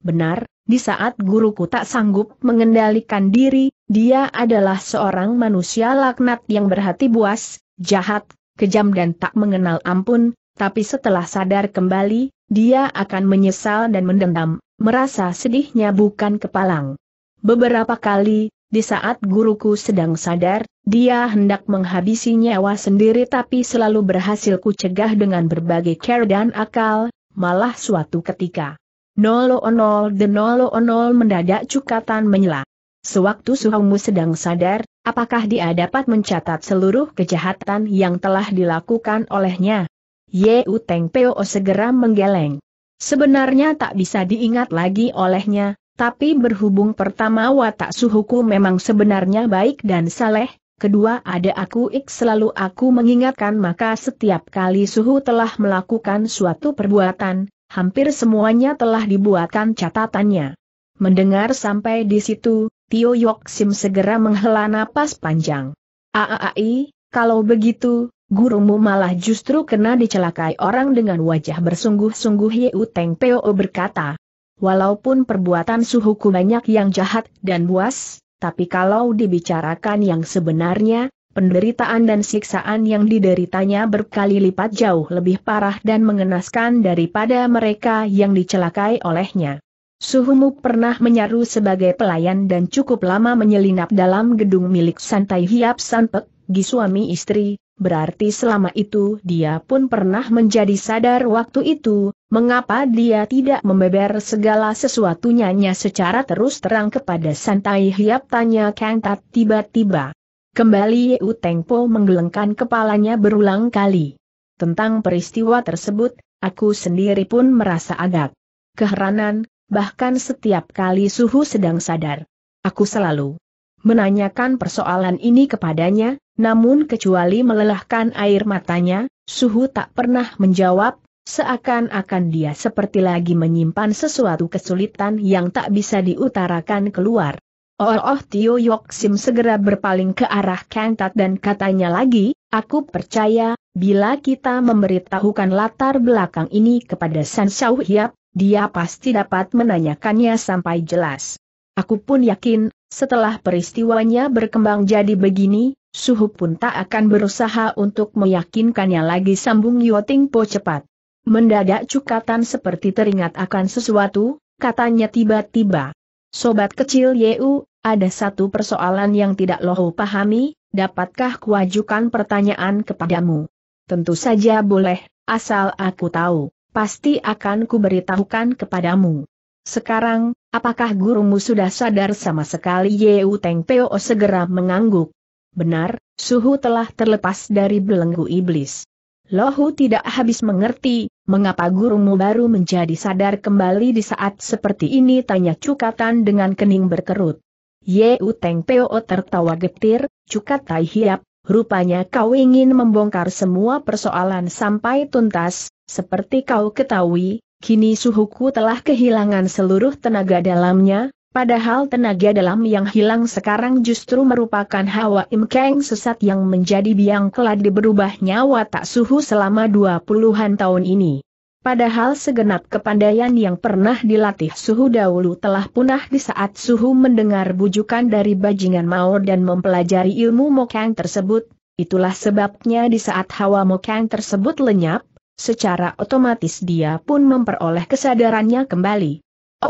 Benar, di saat guruku tak sanggup mengendalikan diri, dia adalah seorang manusia laknat yang berhati buas, jahat, kejam dan tak mengenal ampun, tapi setelah sadar kembali, dia akan menyesal dan mendendam, merasa sedihnya bukan kepalang. Beberapa kali, di saat guruku sedang sadar, dia hendak menghabisi nyawa sendiri tapi selalu berhasil kucegah dengan berbagai care dan akal, malah suatu ketika. Nolo onol de nolo onol mendadak cukatan menyela. Sewaktu Suhongmu sedang sadar, apakah dia dapat mencatat seluruh kejahatan yang telah dilakukan olehnya? Ye Uteng Peo segera menggeleng. Sebenarnya tak bisa diingat lagi olehnya, tapi berhubung pertama watak suhuku memang sebenarnya baik dan saleh, kedua ada aku ik selalu aku mengingatkan maka setiap kali suhu telah melakukan suatu perbuatan, hampir semuanya telah dibuatkan catatannya. Mendengar sampai di situ, Tio Yok Sim segera menghela napas panjang. Aaai, kalau begitu, gurumu malah justru kena dicelakai orang dengan wajah bersungguh-sungguh Yeu Teng Peo berkata. Walaupun perbuatan suhuku banyak yang jahat dan buas, tapi kalau dibicarakan yang sebenarnya, penderitaan dan siksaan yang dideritanya berkali lipat jauh lebih parah dan mengenaskan daripada mereka yang dicelakai olehnya. Suhumu pernah menyaru sebagai pelayan dan cukup lama menyelinap dalam gedung milik Santai Hiap Sanpek, suami istri, berarti selama itu dia pun pernah menjadi sadar waktu itu, mengapa dia tidak membeber segala sesuatunya secara terus terang kepada santai hiap tanya Kang Tat tiba-tiba. Kembali Yeu Tengpo menggelengkan kepalanya berulang kali. Tentang peristiwa tersebut, aku sendiri pun merasa agak keheranan, bahkan setiap kali suhu sedang sadar. Aku selalu menanyakan persoalan ini kepadanya, namun kecuali melelahkan air matanya, Suhu tak pernah menjawab, seakan-akan dia seperti lagi menyimpan sesuatu kesulitan yang tak bisa diutarakan keluar. Oh, oh Tio Yok Sim segera berpaling ke arah Kang Tat dan katanya lagi, aku percaya, bila kita memberitahukan latar belakang ini kepada San Xiao Hiap, dia pasti dapat menanyakannya sampai jelas. Aku pun yakin, setelah peristiwanya berkembang jadi begini, Suhu pun tak akan berusaha untuk meyakinkannya lagi sambung Yoting Po cepat. Mendadak cukatan seperti teringat akan sesuatu, katanya tiba-tiba. Sobat kecil Yeu, ada satu persoalan yang tidak lohu pahami, dapatkah kuajukan pertanyaan kepadamu? Tentu saja boleh, asal aku tahu, pasti akan kuberitahukan kepadamu. Sekarang, apakah gurumu sudah sadar sama sekali Yeu Teng Peo segera mengangguk? Benar, Suhu telah terlepas dari belenggu iblis. Lohu tidak habis mengerti, mengapa gurumu baru menjadi sadar kembali di saat seperti ini tanya Cukatan dengan kening berkerut. Yeu Teng Peo tertawa getir, Cukat Tai Hiap, rupanya kau ingin membongkar semua persoalan sampai tuntas, seperti kau ketahui, Kini suhuku telah kehilangan seluruh tenaga dalamnya, padahal tenaga dalam yang hilang sekarang justru merupakan hawa imkeng sesat yang menjadi biang keladi berubah nyawa tak suhu selama dua puluhan tahun ini. Padahal segenap kepandaian yang pernah dilatih suhu dahulu telah punah di saat suhu mendengar bujukan dari bajingan Mao dan mempelajari ilmu mokeng tersebut, itulah sebabnya di saat hawa mokeng tersebut lenyap, Secara otomatis dia pun memperoleh kesadarannya kembali.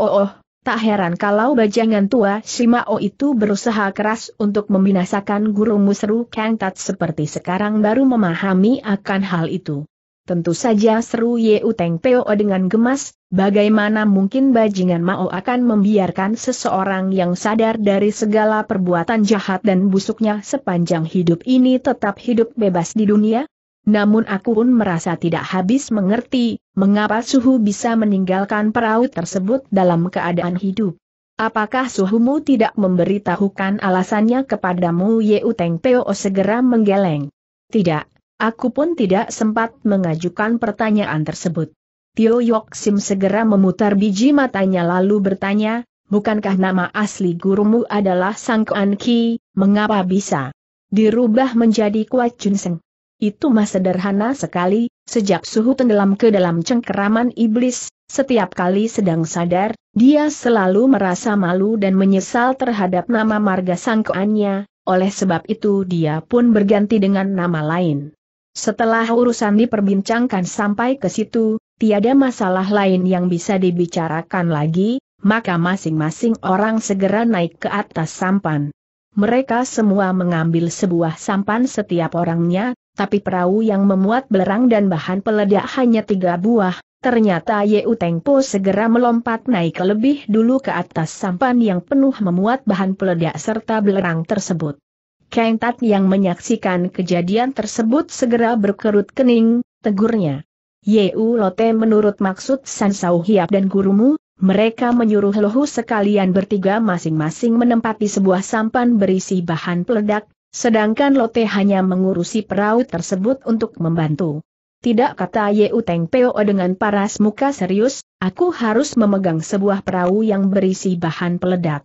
Oh, oh, oh tak heran kalau bajangan tua Simao itu berusaha keras untuk membinasakan guru musru Kang Tat seperti sekarang baru memahami akan hal itu. Tentu saja seru Ye Uteng Peo dengan gemas, bagaimana mungkin bajingan Mao akan membiarkan seseorang yang sadar dari segala perbuatan jahat dan busuknya sepanjang hidup ini tetap hidup bebas di dunia? Namun aku pun merasa tidak habis mengerti, mengapa suhu bisa meninggalkan perahu tersebut dalam keadaan hidup. Apakah suhumu tidak memberitahukan alasannya kepadamu Yeu Teng Teo segera menggeleng? Tidak, aku pun tidak sempat mengajukan pertanyaan tersebut. Tio Yok Sim segera memutar biji matanya lalu bertanya, bukankah nama asli gurumu adalah Sang Kuan Ki, mengapa bisa dirubah menjadi Kuat Chun Seng? Itu mah sederhana sekali, sejak suhu tenggelam ke dalam cengkeraman iblis, setiap kali sedang sadar, dia selalu merasa malu dan menyesal terhadap nama marga sangkaannya, oleh sebab itu dia pun berganti dengan nama lain. Setelah urusan diperbincangkan sampai ke situ, tiada masalah lain yang bisa dibicarakan lagi, maka masing-masing orang segera naik ke atas sampan. Mereka semua mengambil sebuah sampan setiap orangnya, tapi perahu yang memuat belerang dan bahan peledak hanya tiga buah, ternyata Yeu Tengpo segera melompat naik ke lebih dulu ke atas sampan yang penuh memuat bahan peledak serta belerang tersebut. Kang Tat yang menyaksikan kejadian tersebut segera berkerut kening, tegurnya. Yeu Lote menurut maksud San Sau Hiap dan gurumu, mereka menyuruh Lohu sekalian bertiga masing-masing menempati sebuah sampan berisi bahan peledak, Sedangkan Lote hanya mengurusi perahu tersebut untuk membantu. Tidak kata Ye Uteng Peo dengan paras muka serius, aku harus memegang sebuah perahu yang berisi bahan peledak.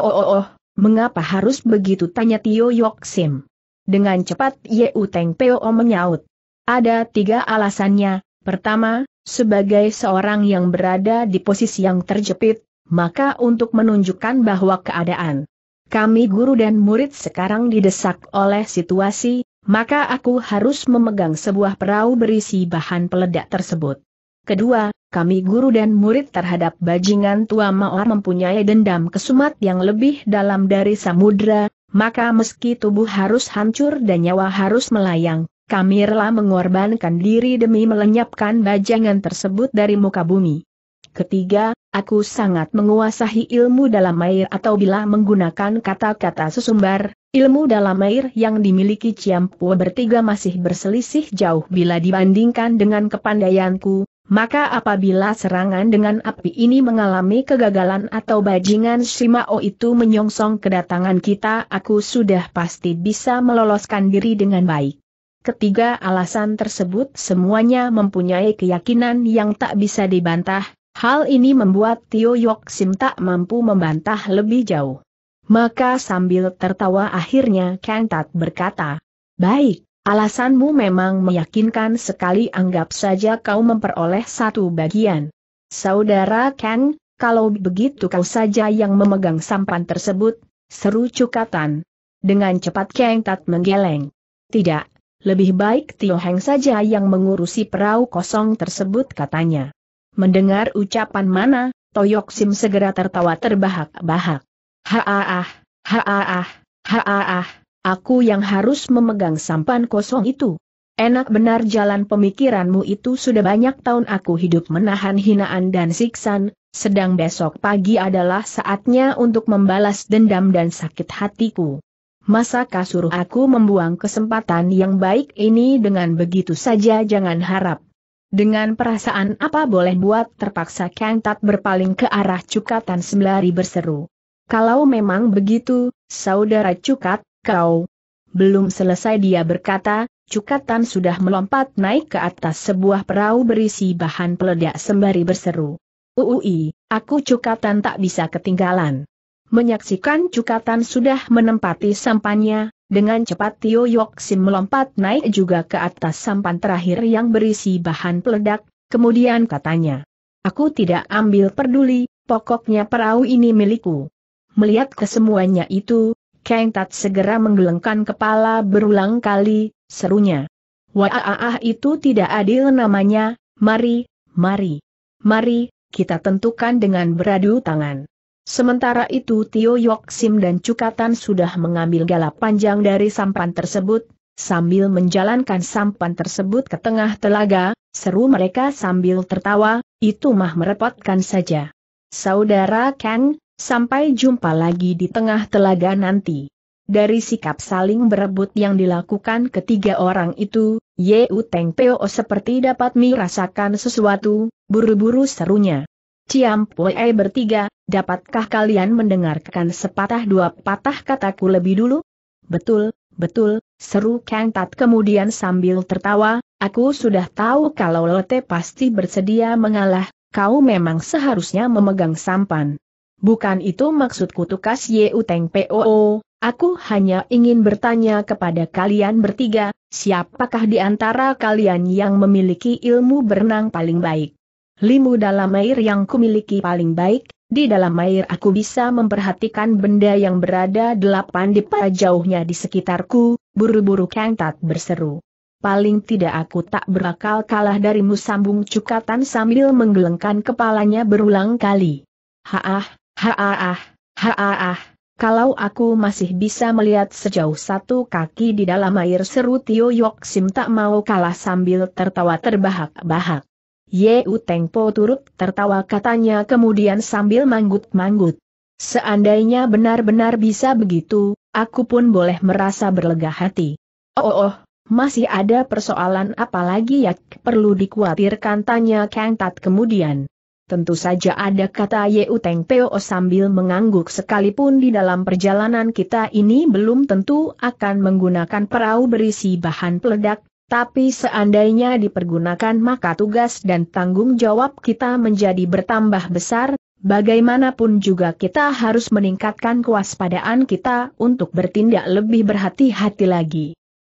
Oh oh oh, mengapa harus begitu tanya Tio Yok Sim. Dengan cepat Ye Uteng Peo menyaut. Ada tiga alasannya, pertama, sebagai seorang yang berada di posisi yang terjepit, maka untuk menunjukkan bahwa keadaan kami guru dan murid sekarang didesak oleh situasi, maka aku harus memegang sebuah perahu berisi bahan peledak tersebut. Kedua, kami guru dan murid terhadap bajingan tua Maor mempunyai dendam kesumat yang lebih dalam dari samudra, maka meski tubuh harus hancur dan nyawa harus melayang, kami rela mengorbankan diri demi melenyapkan bajingan tersebut dari muka bumi. Ketiga, aku sangat menguasai ilmu dalam air atau bila menggunakan kata-kata sesumbar, ilmu dalam air yang dimiliki Ciampu bertiga masih berselisih jauh bila dibandingkan dengan kepandaianku, maka apabila serangan dengan api ini mengalami kegagalan atau bajingan Shimao itu menyongsong kedatangan kita aku sudah pasti bisa meloloskan diri dengan baik. Ketiga alasan tersebut semuanya mempunyai keyakinan yang tak bisa dibantah, Hal ini membuat Tio Yok Sim tak mampu membantah lebih jauh. Maka sambil tertawa akhirnya Kang Tat berkata, Baik, alasanmu memang meyakinkan sekali anggap saja kau memperoleh satu bagian. Saudara Kang, kalau begitu kau saja yang memegang sampan tersebut, seru cukatan. Dengan cepat Kang Tat menggeleng. Tidak, lebih baik Tio Heng saja yang mengurusi perahu kosong tersebut katanya. Mendengar ucapan mana, Toyok Sim segera tertawa terbahak-bahak. Haaah, haaah, haaah, aku yang harus memegang sampan kosong itu. Enak benar jalan pemikiranmu itu sudah banyak tahun aku hidup menahan hinaan dan siksan, sedang besok pagi adalah saatnya untuk membalas dendam dan sakit hatiku. Masakah suruh aku membuang kesempatan yang baik ini dengan begitu saja jangan harap dengan perasaan apa boleh buat terpaksa Kang Tat berpaling ke arah Cukatan sembari berseru. Kalau memang begitu, saudara Cukat, kau. Belum selesai dia berkata, Cukatan sudah melompat naik ke atas sebuah perahu berisi bahan peledak sembari berseru. Uui, aku Cukatan tak bisa ketinggalan. Menyaksikan Cukatan sudah menempati sampannya, dengan cepat Tio Yok Sim melompat naik juga ke atas sampan terakhir yang berisi bahan peledak, kemudian katanya. Aku tidak ambil peduli, pokoknya perahu ini milikku. Melihat kesemuanya itu, Kang Tat segera menggelengkan kepala berulang kali, serunya. Wah itu tidak adil namanya, mari, mari. Mari, kita tentukan dengan beradu tangan. Sementara itu Tio Yok Sim dan Cukatan sudah mengambil galap panjang dari sampan tersebut, sambil menjalankan sampan tersebut ke tengah telaga, seru mereka sambil tertawa, itu mah merepotkan saja. Saudara Kang, sampai jumpa lagi di tengah telaga nanti. Dari sikap saling berebut yang dilakukan ketiga orang itu, Ye Uteng Peo seperti dapat merasakan sesuatu, buru-buru serunya. Ciam Puei bertiga, dapatkah kalian mendengarkan sepatah dua patah kataku lebih dulu? Betul, betul, seru Kang Tat kemudian sambil tertawa, aku sudah tahu kalau Lote pasti bersedia mengalah, kau memang seharusnya memegang sampan. Bukan itu maksudku tukas Ye Uteng Poo, aku hanya ingin bertanya kepada kalian bertiga, siapakah di antara kalian yang memiliki ilmu berenang paling baik? Limu dalam air yang kumiliki paling baik, di dalam air aku bisa memperhatikan benda yang berada delapan depa jauhnya di sekitarku, buru-buru Kang Tat berseru. Paling tidak aku tak berakal kalah darimu sambung cukatan sambil menggelengkan kepalanya berulang kali. Haah, haah, haah, kalau aku masih bisa melihat sejauh satu kaki di dalam air seru Tio Yok Sim tak mau kalah sambil tertawa terbahak-bahak. Ye Uteng Po turut tertawa katanya kemudian sambil manggut-manggut. Seandainya benar-benar bisa begitu, aku pun boleh merasa berlega hati. Oh, oh, oh masih ada persoalan apa lagi ya perlu dikhawatirkan tanya Kang Tat kemudian. Tentu saja ada kata Ye Uteng Po sambil mengangguk sekalipun di dalam perjalanan kita ini belum tentu akan menggunakan perahu berisi bahan peledak, tapi seandainya dipergunakan maka tugas dan tanggung jawab kita menjadi bertambah besar, bagaimanapun juga kita harus meningkatkan kewaspadaan kita untuk bertindak lebih berhati-hati lagi.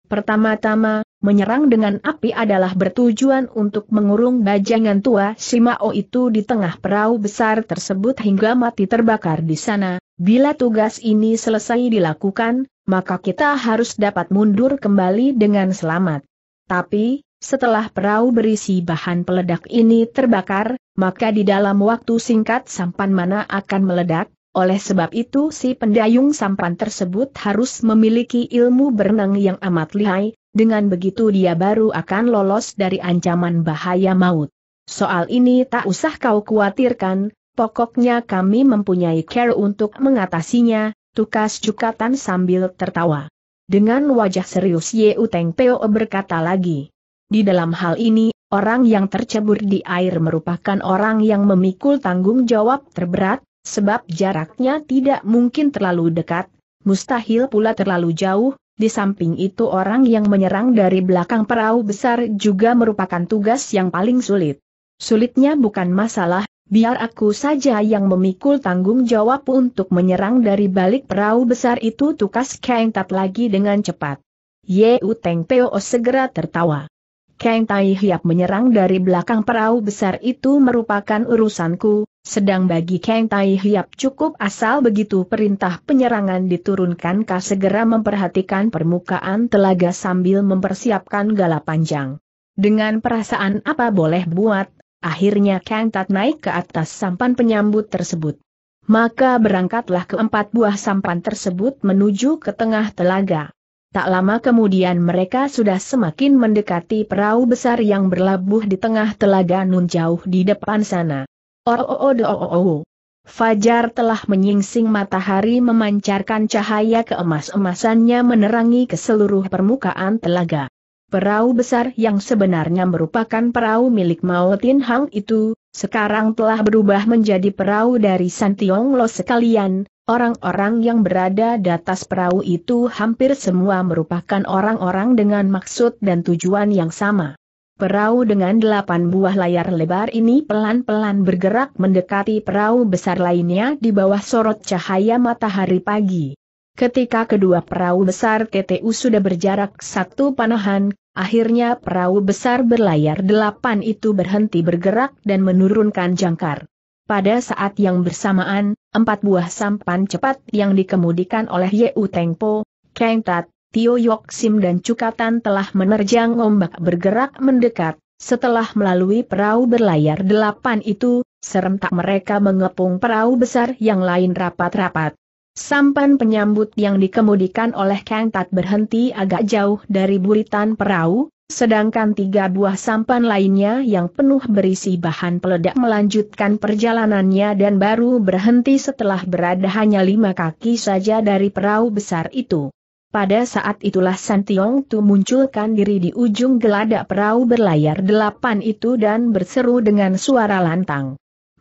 Pertama-tama, menyerang dengan api adalah bertujuan untuk mengurung bajangan tua Simao itu di tengah perahu besar tersebut hingga mati terbakar di sana. Bila tugas ini selesai dilakukan, maka kita harus dapat mundur kembali dengan selamat. Tapi, setelah perahu berisi bahan peledak ini terbakar, maka di dalam waktu singkat sampan mana akan meledak, oleh sebab itu si pendayung sampan tersebut harus memiliki ilmu berenang yang amat lihai, dengan begitu dia baru akan lolos dari ancaman bahaya maut. Soal ini tak usah kau khawatirkan, pokoknya kami mempunyai care untuk mengatasinya, tukas cukatan sambil tertawa. Dengan wajah serius Ye Uteng Peo berkata lagi. Di dalam hal ini, orang yang tercebur di air merupakan orang yang memikul tanggung jawab terberat, sebab jaraknya tidak mungkin terlalu dekat, mustahil pula terlalu jauh, di samping itu orang yang menyerang dari belakang perahu besar juga merupakan tugas yang paling sulit. Sulitnya bukan masalah Biar aku saja yang memikul tanggung jawab untuk menyerang dari balik perahu besar itu tukas Kang Tat lagi dengan cepat. Ye Uteng Peo segera tertawa. Kang Tai Hiap menyerang dari belakang perahu besar itu merupakan urusanku, sedang bagi Kang Tai Hiap cukup asal begitu perintah penyerangan diturunkan Ka segera memperhatikan permukaan telaga sambil mempersiapkan gala panjang. Dengan perasaan apa boleh buat, Akhirnya Kang Tat naik ke atas sampan penyambut tersebut. Maka berangkatlah keempat buah sampan tersebut menuju ke tengah telaga. Tak lama kemudian mereka sudah semakin mendekati perahu besar yang berlabuh di tengah telaga nun jauh di depan sana. Oh oh oh oh oh, oh. Fajar telah menyingsing matahari memancarkan cahaya keemas-emasannya menerangi ke seluruh permukaan telaga. Perahu besar yang sebenarnya merupakan perahu milik Mao Hang itu, sekarang telah berubah menjadi perahu dari Santiong Lo sekalian. Orang-orang yang berada di atas perahu itu hampir semua merupakan orang-orang dengan maksud dan tujuan yang sama. Perahu dengan delapan buah layar lebar ini pelan-pelan bergerak mendekati perahu besar lainnya di bawah sorot cahaya matahari pagi. Ketika kedua perahu besar TTU sudah berjarak satu panahan, akhirnya perahu besar berlayar delapan itu berhenti bergerak dan menurunkan jangkar. Pada saat yang bersamaan, empat buah sampan cepat yang dikemudikan oleh Yeu Tengpo, Kang Tat, Tio Yok Sim dan Cukatan telah menerjang ombak bergerak mendekat, setelah melalui perahu berlayar delapan itu, serentak mereka mengepung perahu besar yang lain rapat-rapat. Sampan penyambut yang dikemudikan oleh Kang Tat berhenti agak jauh dari buritan perahu, sedangkan tiga buah sampan lainnya yang penuh berisi bahan peledak melanjutkan perjalanannya dan baru berhenti setelah berada hanya lima kaki saja dari perahu besar itu. Pada saat itulah San Tiong Tu munculkan diri di ujung geladak perahu berlayar delapan itu dan berseru dengan suara lantang.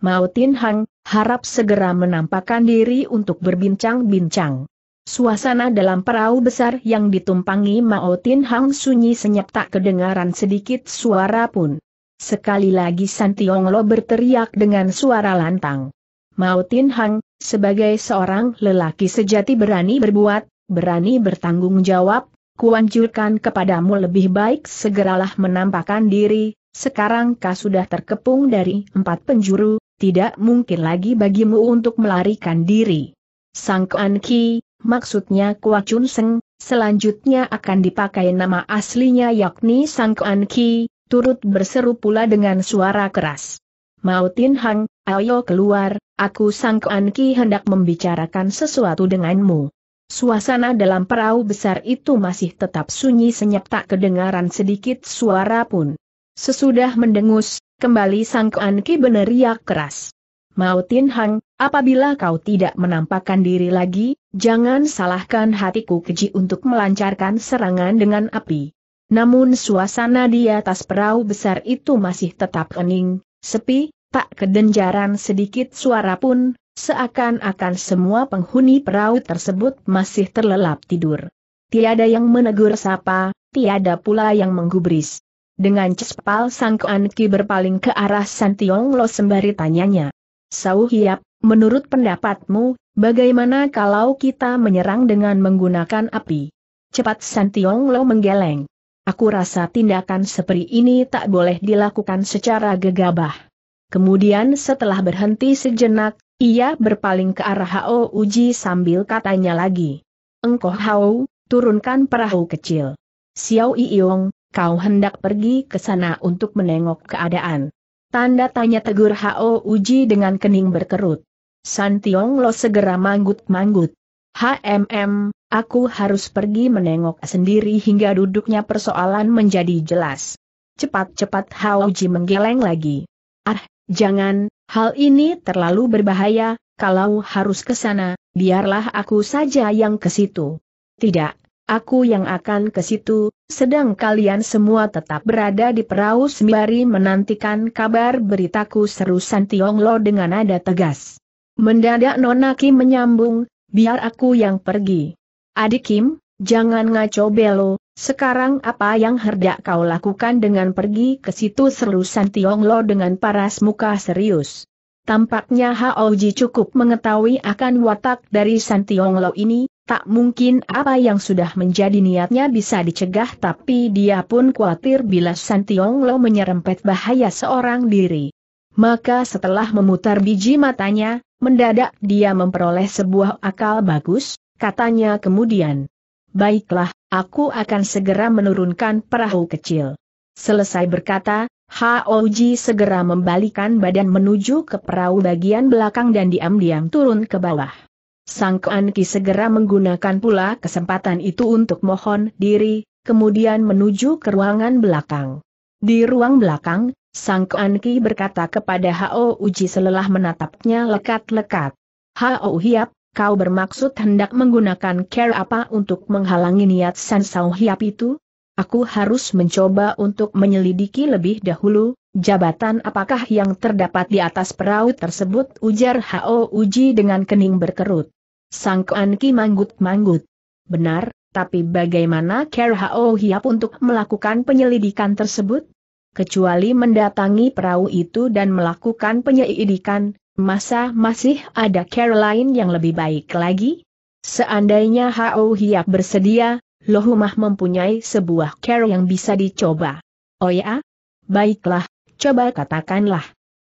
Mao Tin Hang, harap segera menampakkan diri untuk berbincang-bincang. Suasana dalam perahu besar yang ditumpangi Mao Tin Hang sunyi senyap tak kedengaran sedikit suara pun. Sekali lagi San Tiong Lo berteriak dengan suara lantang. Mao Tin Hang, sebagai seorang lelaki sejati berani berbuat, berani bertanggung jawab, kuanjurkan kepadamu lebih baik segeralah menampakkan diri, sekarang kau sudah terkepung dari empat penjuru, tidak mungkin lagi bagimu untuk melarikan diri. Sang Kuan Ki, maksudnya Kua Chun Seng, selanjutnya akan dipakai nama aslinya yakni Sang Kuan Ki, turut berseru pula dengan suara keras. Mao Tin Hang, ayo keluar, aku Sang Kuan Ki hendak membicarakan sesuatu denganmu. Suasana dalam perahu besar itu masih tetap sunyi senyap tak kedengaran sedikit suara pun. Sesudah mendengus, Kembali Sang Kuan Ki beneriak keras. Mao Tin Hang, apabila kau tidak menampakkan diri lagi, jangan salahkan hatiku keji untuk melancarkan serangan dengan api. Namun suasana di atas perahu besar itu masih tetap hening, sepi, tak kedenjaran sedikit suara pun, seakan-akan semua penghuni perahu tersebut masih terlelap tidur. Tiada yang menegur sapa, tiada pula yang menggubris. Dengan cepal Sang Kuan Ki berpaling ke arah San Tiong Lo sembari tanyanya. Sau Hiap, menurut pendapatmu, bagaimana kalau kita menyerang dengan menggunakan api? Cepat San Tiong Lo menggeleng. Aku rasa tindakan seperti ini tak boleh dilakukan secara gegabah. Kemudian setelah berhenti sejenak, ia berpaling ke arah Hao Uji sambil katanya lagi. Engkau Hao, turunkan perahu kecil. Xiao Yong kau hendak pergi ke sana untuk menengok keadaan. Tanda tanya tegur Hao Uji dengan kening berkerut. San Tiong Lo segera manggut-manggut. HMM, aku harus pergi menengok sendiri hingga duduknya persoalan menjadi jelas. Cepat-cepat Hao Uji menggeleng lagi. Ah, jangan, hal ini terlalu berbahaya, kalau harus ke sana, biarlah aku saja yang ke situ. Tidak, Aku yang akan ke situ, sedang kalian semua tetap berada di perahu sembari menantikan kabar beritaku seru Santiong Lo dengan nada tegas. Mendadak Nonaki menyambung, biar aku yang pergi. Adik Kim, jangan ngaco belo, sekarang apa yang herdak kau lakukan dengan pergi ke situ seru Santiong Lo dengan paras muka serius. Tampaknya Hao Ji cukup mengetahui akan watak dari Santiong Lo ini, Tak mungkin apa yang sudah menjadi niatnya bisa dicegah tapi dia pun khawatir bila Santiong Lo menyerempet bahaya seorang diri. Maka setelah memutar biji matanya, mendadak dia memperoleh sebuah akal bagus, katanya kemudian. Baiklah, aku akan segera menurunkan perahu kecil. Selesai berkata, Haoji segera membalikan badan menuju ke perahu bagian belakang dan diam-diam turun ke bawah. Sang Anki segera menggunakan pula kesempatan itu untuk mohon diri, kemudian menuju ke ruangan belakang. Di ruang belakang, Sang Anki berkata kepada Hao Uji selelah menatapnya lekat-lekat. Hao Hiap, kau bermaksud hendak menggunakan care apa untuk menghalangi niat San Sao Hiap itu? Aku harus mencoba untuk menyelidiki lebih dahulu, Jabatan apakah yang terdapat di atas perahu tersebut ujar Hao Uji dengan kening berkerut. Sang Ki manggut-manggut. Benar, tapi bagaimana Ker Hao Hiap untuk melakukan penyelidikan tersebut? Kecuali mendatangi perahu itu dan melakukan penyelidikan, masa masih ada Ker lain yang lebih baik lagi? Seandainya Hao Hiap bersedia, Lohumah mempunyai sebuah care yang bisa dicoba. Oh ya? Baiklah, coba katakanlah.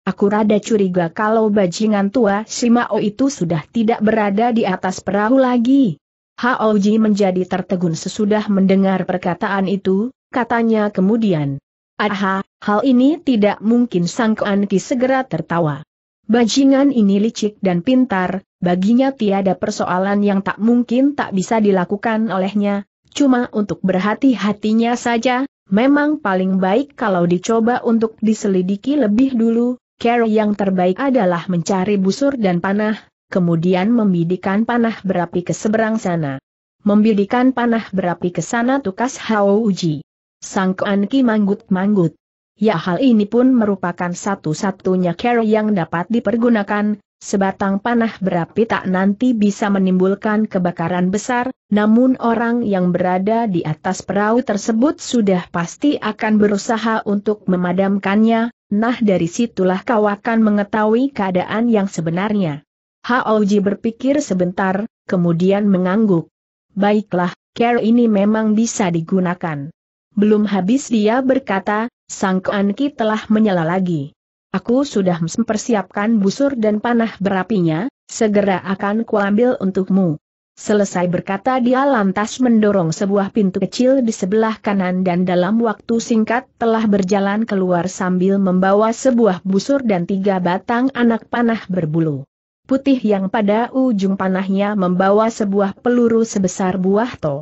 Aku rada curiga kalau bajingan tua Simao itu sudah tidak berada di atas perahu lagi. Haoji menjadi tertegun sesudah mendengar perkataan itu, katanya kemudian. Aha, hal ini tidak mungkin sangkaan Ki segera tertawa. Bajingan ini licik dan pintar, baginya tiada persoalan yang tak mungkin tak bisa dilakukan olehnya, cuma untuk berhati-hatinya saja, Memang paling baik kalau dicoba untuk diselidiki lebih dulu, care yang terbaik adalah mencari busur dan panah, kemudian membidikan panah berapi ke seberang sana. Membidikan panah berapi ke sana tukas Hao Uji. Sangkaan Ki manggut-manggut. Ya hal ini pun merupakan satu-satunya care yang dapat dipergunakan, Sebatang panah berapi tak nanti bisa menimbulkan kebakaran besar, namun orang yang berada di atas perahu tersebut sudah pasti akan berusaha untuk memadamkannya, nah dari situlah kau akan mengetahui keadaan yang sebenarnya. Haoji berpikir sebentar, kemudian mengangguk. Baiklah, care ini memang bisa digunakan. Belum habis dia berkata, Sang Anki Ki telah menyala lagi. Aku sudah mempersiapkan busur dan panah berapinya, segera akan kuambil untukmu. Selesai berkata dia lantas mendorong sebuah pintu kecil di sebelah kanan dan dalam waktu singkat telah berjalan keluar sambil membawa sebuah busur dan tiga batang anak panah berbulu. Putih yang pada ujung panahnya membawa sebuah peluru sebesar buah to.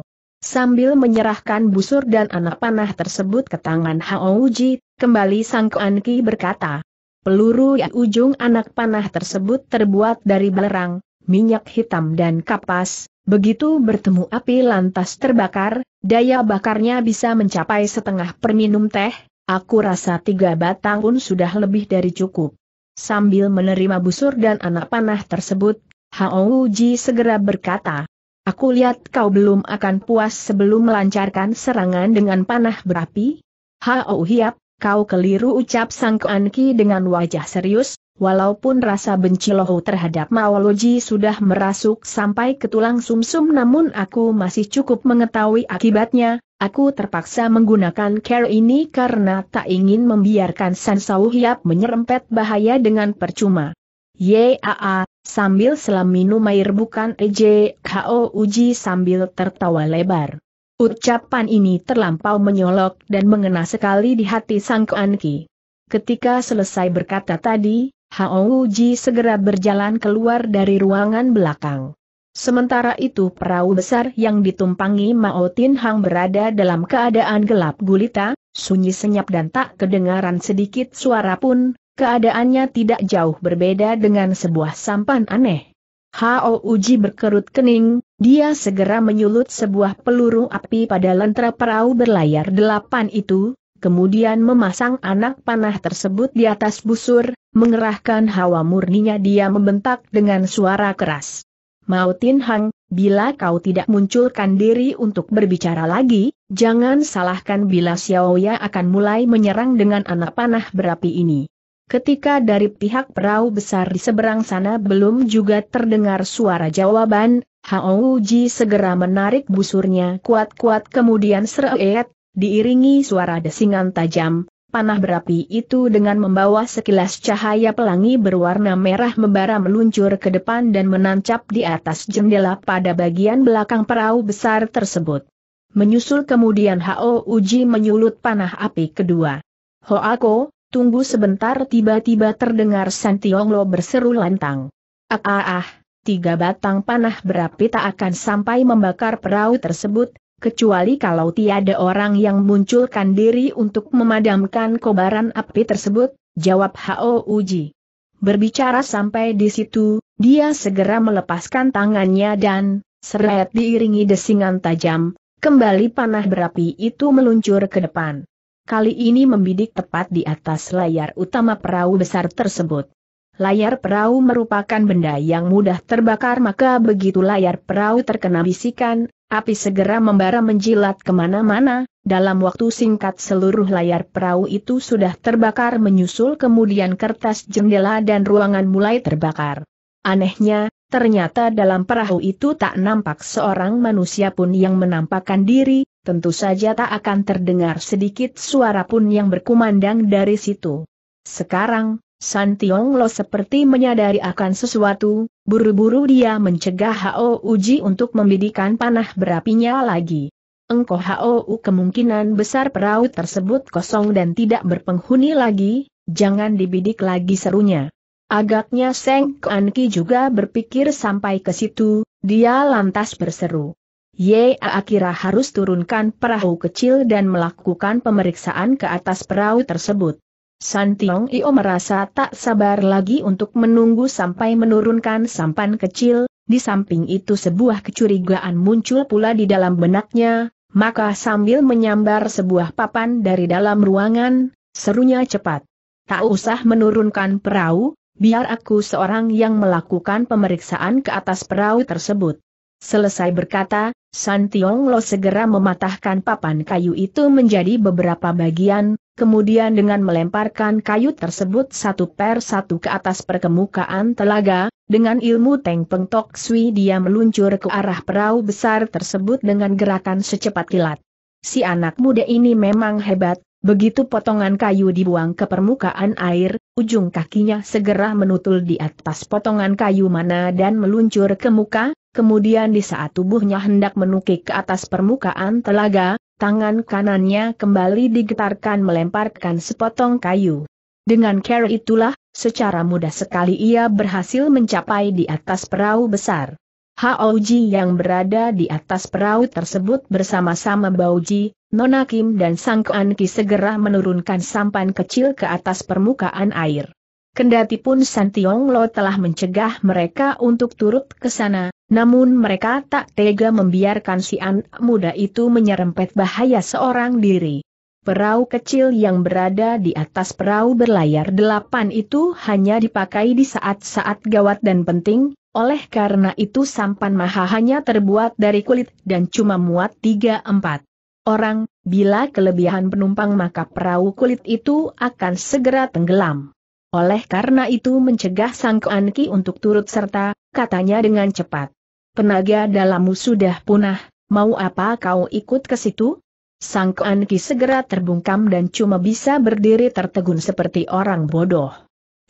Sambil menyerahkan busur dan anak panah tersebut ke tangan Hao Ji, kembali Sang Kuan Ki berkata, Peluru yang ujung anak panah tersebut terbuat dari belerang, minyak hitam dan kapas, begitu bertemu api lantas terbakar, daya bakarnya bisa mencapai setengah perminum teh, aku rasa tiga batang pun sudah lebih dari cukup. Sambil menerima busur dan anak panah tersebut, Hao Ji segera berkata, Aku lihat kau belum akan puas sebelum melancarkan serangan dengan panah berapi. Hao Hiap, Kau keliru ucap Sang Anki dengan wajah serius, walaupun rasa benci Lohu terhadap Maoloji sudah merasuk sampai ke tulang sumsum -sum, namun aku masih cukup mengetahui akibatnya, aku terpaksa menggunakan care ini karena tak ingin membiarkan Sansau Hiap menyerempet bahaya dengan percuma. Yaa, sambil selam minum air bukan e kau uji sambil tertawa lebar. Ucapan ini terlampau menyolok dan mengena sekali di hati Sang Kuan Ki. Ketika selesai berkata tadi, Hao Ji segera berjalan keluar dari ruangan belakang. Sementara itu perahu besar yang ditumpangi Mao Tin Hang berada dalam keadaan gelap gulita, sunyi senyap dan tak kedengaran sedikit suara pun, keadaannya tidak jauh berbeda dengan sebuah sampan aneh. Hao Uji berkerut kening, dia segera menyulut sebuah peluru api pada lentera perahu berlayar delapan itu, kemudian memasang anak panah tersebut di atas busur, mengerahkan hawa murninya dia membentak dengan suara keras. Mautin Hang, bila kau tidak munculkan diri untuk berbicara lagi, jangan salahkan bila Xiaoya akan mulai menyerang dengan anak panah berapi ini. Ketika dari pihak perahu besar di seberang sana belum juga terdengar suara jawaban, Hao Ji segera menarik busurnya kuat-kuat kemudian seret, diiringi suara desingan tajam, panah berapi itu dengan membawa sekilas cahaya pelangi berwarna merah membara meluncur ke depan dan menancap di atas jendela pada bagian belakang perahu besar tersebut. Menyusul kemudian Hao Uji menyulut panah api kedua. Hoako, Tunggu sebentar tiba-tiba terdengar Santiong Lo berseru lantang. Ah ah ah, tiga batang panah berapi tak akan sampai membakar perahu tersebut, kecuali kalau tiada orang yang munculkan diri untuk memadamkan kobaran api tersebut, jawab Hao Uji. Berbicara sampai di situ, dia segera melepaskan tangannya dan, seret diiringi desingan tajam, kembali panah berapi itu meluncur ke depan kali ini membidik tepat di atas layar utama perahu besar tersebut. Layar perahu merupakan benda yang mudah terbakar maka begitu layar perahu terkena bisikan, api segera membara menjilat kemana-mana, dalam waktu singkat seluruh layar perahu itu sudah terbakar menyusul kemudian kertas jendela dan ruangan mulai terbakar. Anehnya, ternyata dalam perahu itu tak nampak seorang manusia pun yang menampakkan diri, tentu saja tak akan terdengar sedikit suara pun yang berkumandang dari situ. Sekarang, San Tiong Lo seperti menyadari akan sesuatu, buru-buru dia mencegah Hao Uji untuk membidikan panah berapinya lagi. Engkau Hao U kemungkinan besar perahu tersebut kosong dan tidak berpenghuni lagi, jangan dibidik lagi serunya. Agaknya Seng Kuan Ki juga berpikir sampai ke situ, dia lantas berseru. Ye Akira harus turunkan perahu kecil dan melakukan pemeriksaan ke atas perahu tersebut. San Tiong Io merasa tak sabar lagi untuk menunggu sampai menurunkan sampan kecil, di samping itu sebuah kecurigaan muncul pula di dalam benaknya, maka sambil menyambar sebuah papan dari dalam ruangan, serunya cepat. Tak usah menurunkan perahu, biar aku seorang yang melakukan pemeriksaan ke atas perahu tersebut. Selesai berkata, San Tiong Lo segera mematahkan papan kayu itu menjadi beberapa bagian, kemudian dengan melemparkan kayu tersebut satu per satu ke atas perkemukaan telaga, dengan ilmu Teng Peng Tok Sui dia meluncur ke arah perahu besar tersebut dengan gerakan secepat kilat. Si anak muda ini memang hebat, begitu potongan kayu dibuang ke permukaan air, ujung kakinya segera menutul di atas potongan kayu mana dan meluncur ke muka, Kemudian di saat tubuhnya hendak menukik ke atas permukaan telaga, tangan kanannya kembali digetarkan melemparkan sepotong kayu. Dengan cara itulah, secara mudah sekali ia berhasil mencapai di atas perahu besar. Haoji yang berada di atas perahu tersebut bersama-sama Bauji, Nona Kim dan Sang Kuan Ki segera menurunkan sampan kecil ke atas permukaan air. Kendati pun Tiong Lo telah mencegah mereka untuk turut ke sana, namun mereka tak tega membiarkan si anak muda itu menyerempet bahaya seorang diri. Perahu kecil yang berada di atas perahu berlayar delapan itu hanya dipakai di saat-saat gawat dan penting, oleh karena itu sampan maha hanya terbuat dari kulit dan cuma muat tiga empat orang, bila kelebihan penumpang maka perahu kulit itu akan segera tenggelam. Oleh karena itu mencegah Sang Kuan Ki untuk turut serta, katanya dengan cepat. Penaga dalammu sudah punah, mau apa kau ikut ke situ? Sang Kuan Ki segera terbungkam dan cuma bisa berdiri tertegun seperti orang bodoh.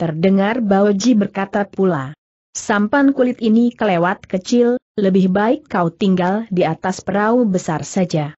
Terdengar Baoji berkata pula. Sampan kulit ini kelewat kecil, lebih baik kau tinggal di atas perahu besar saja.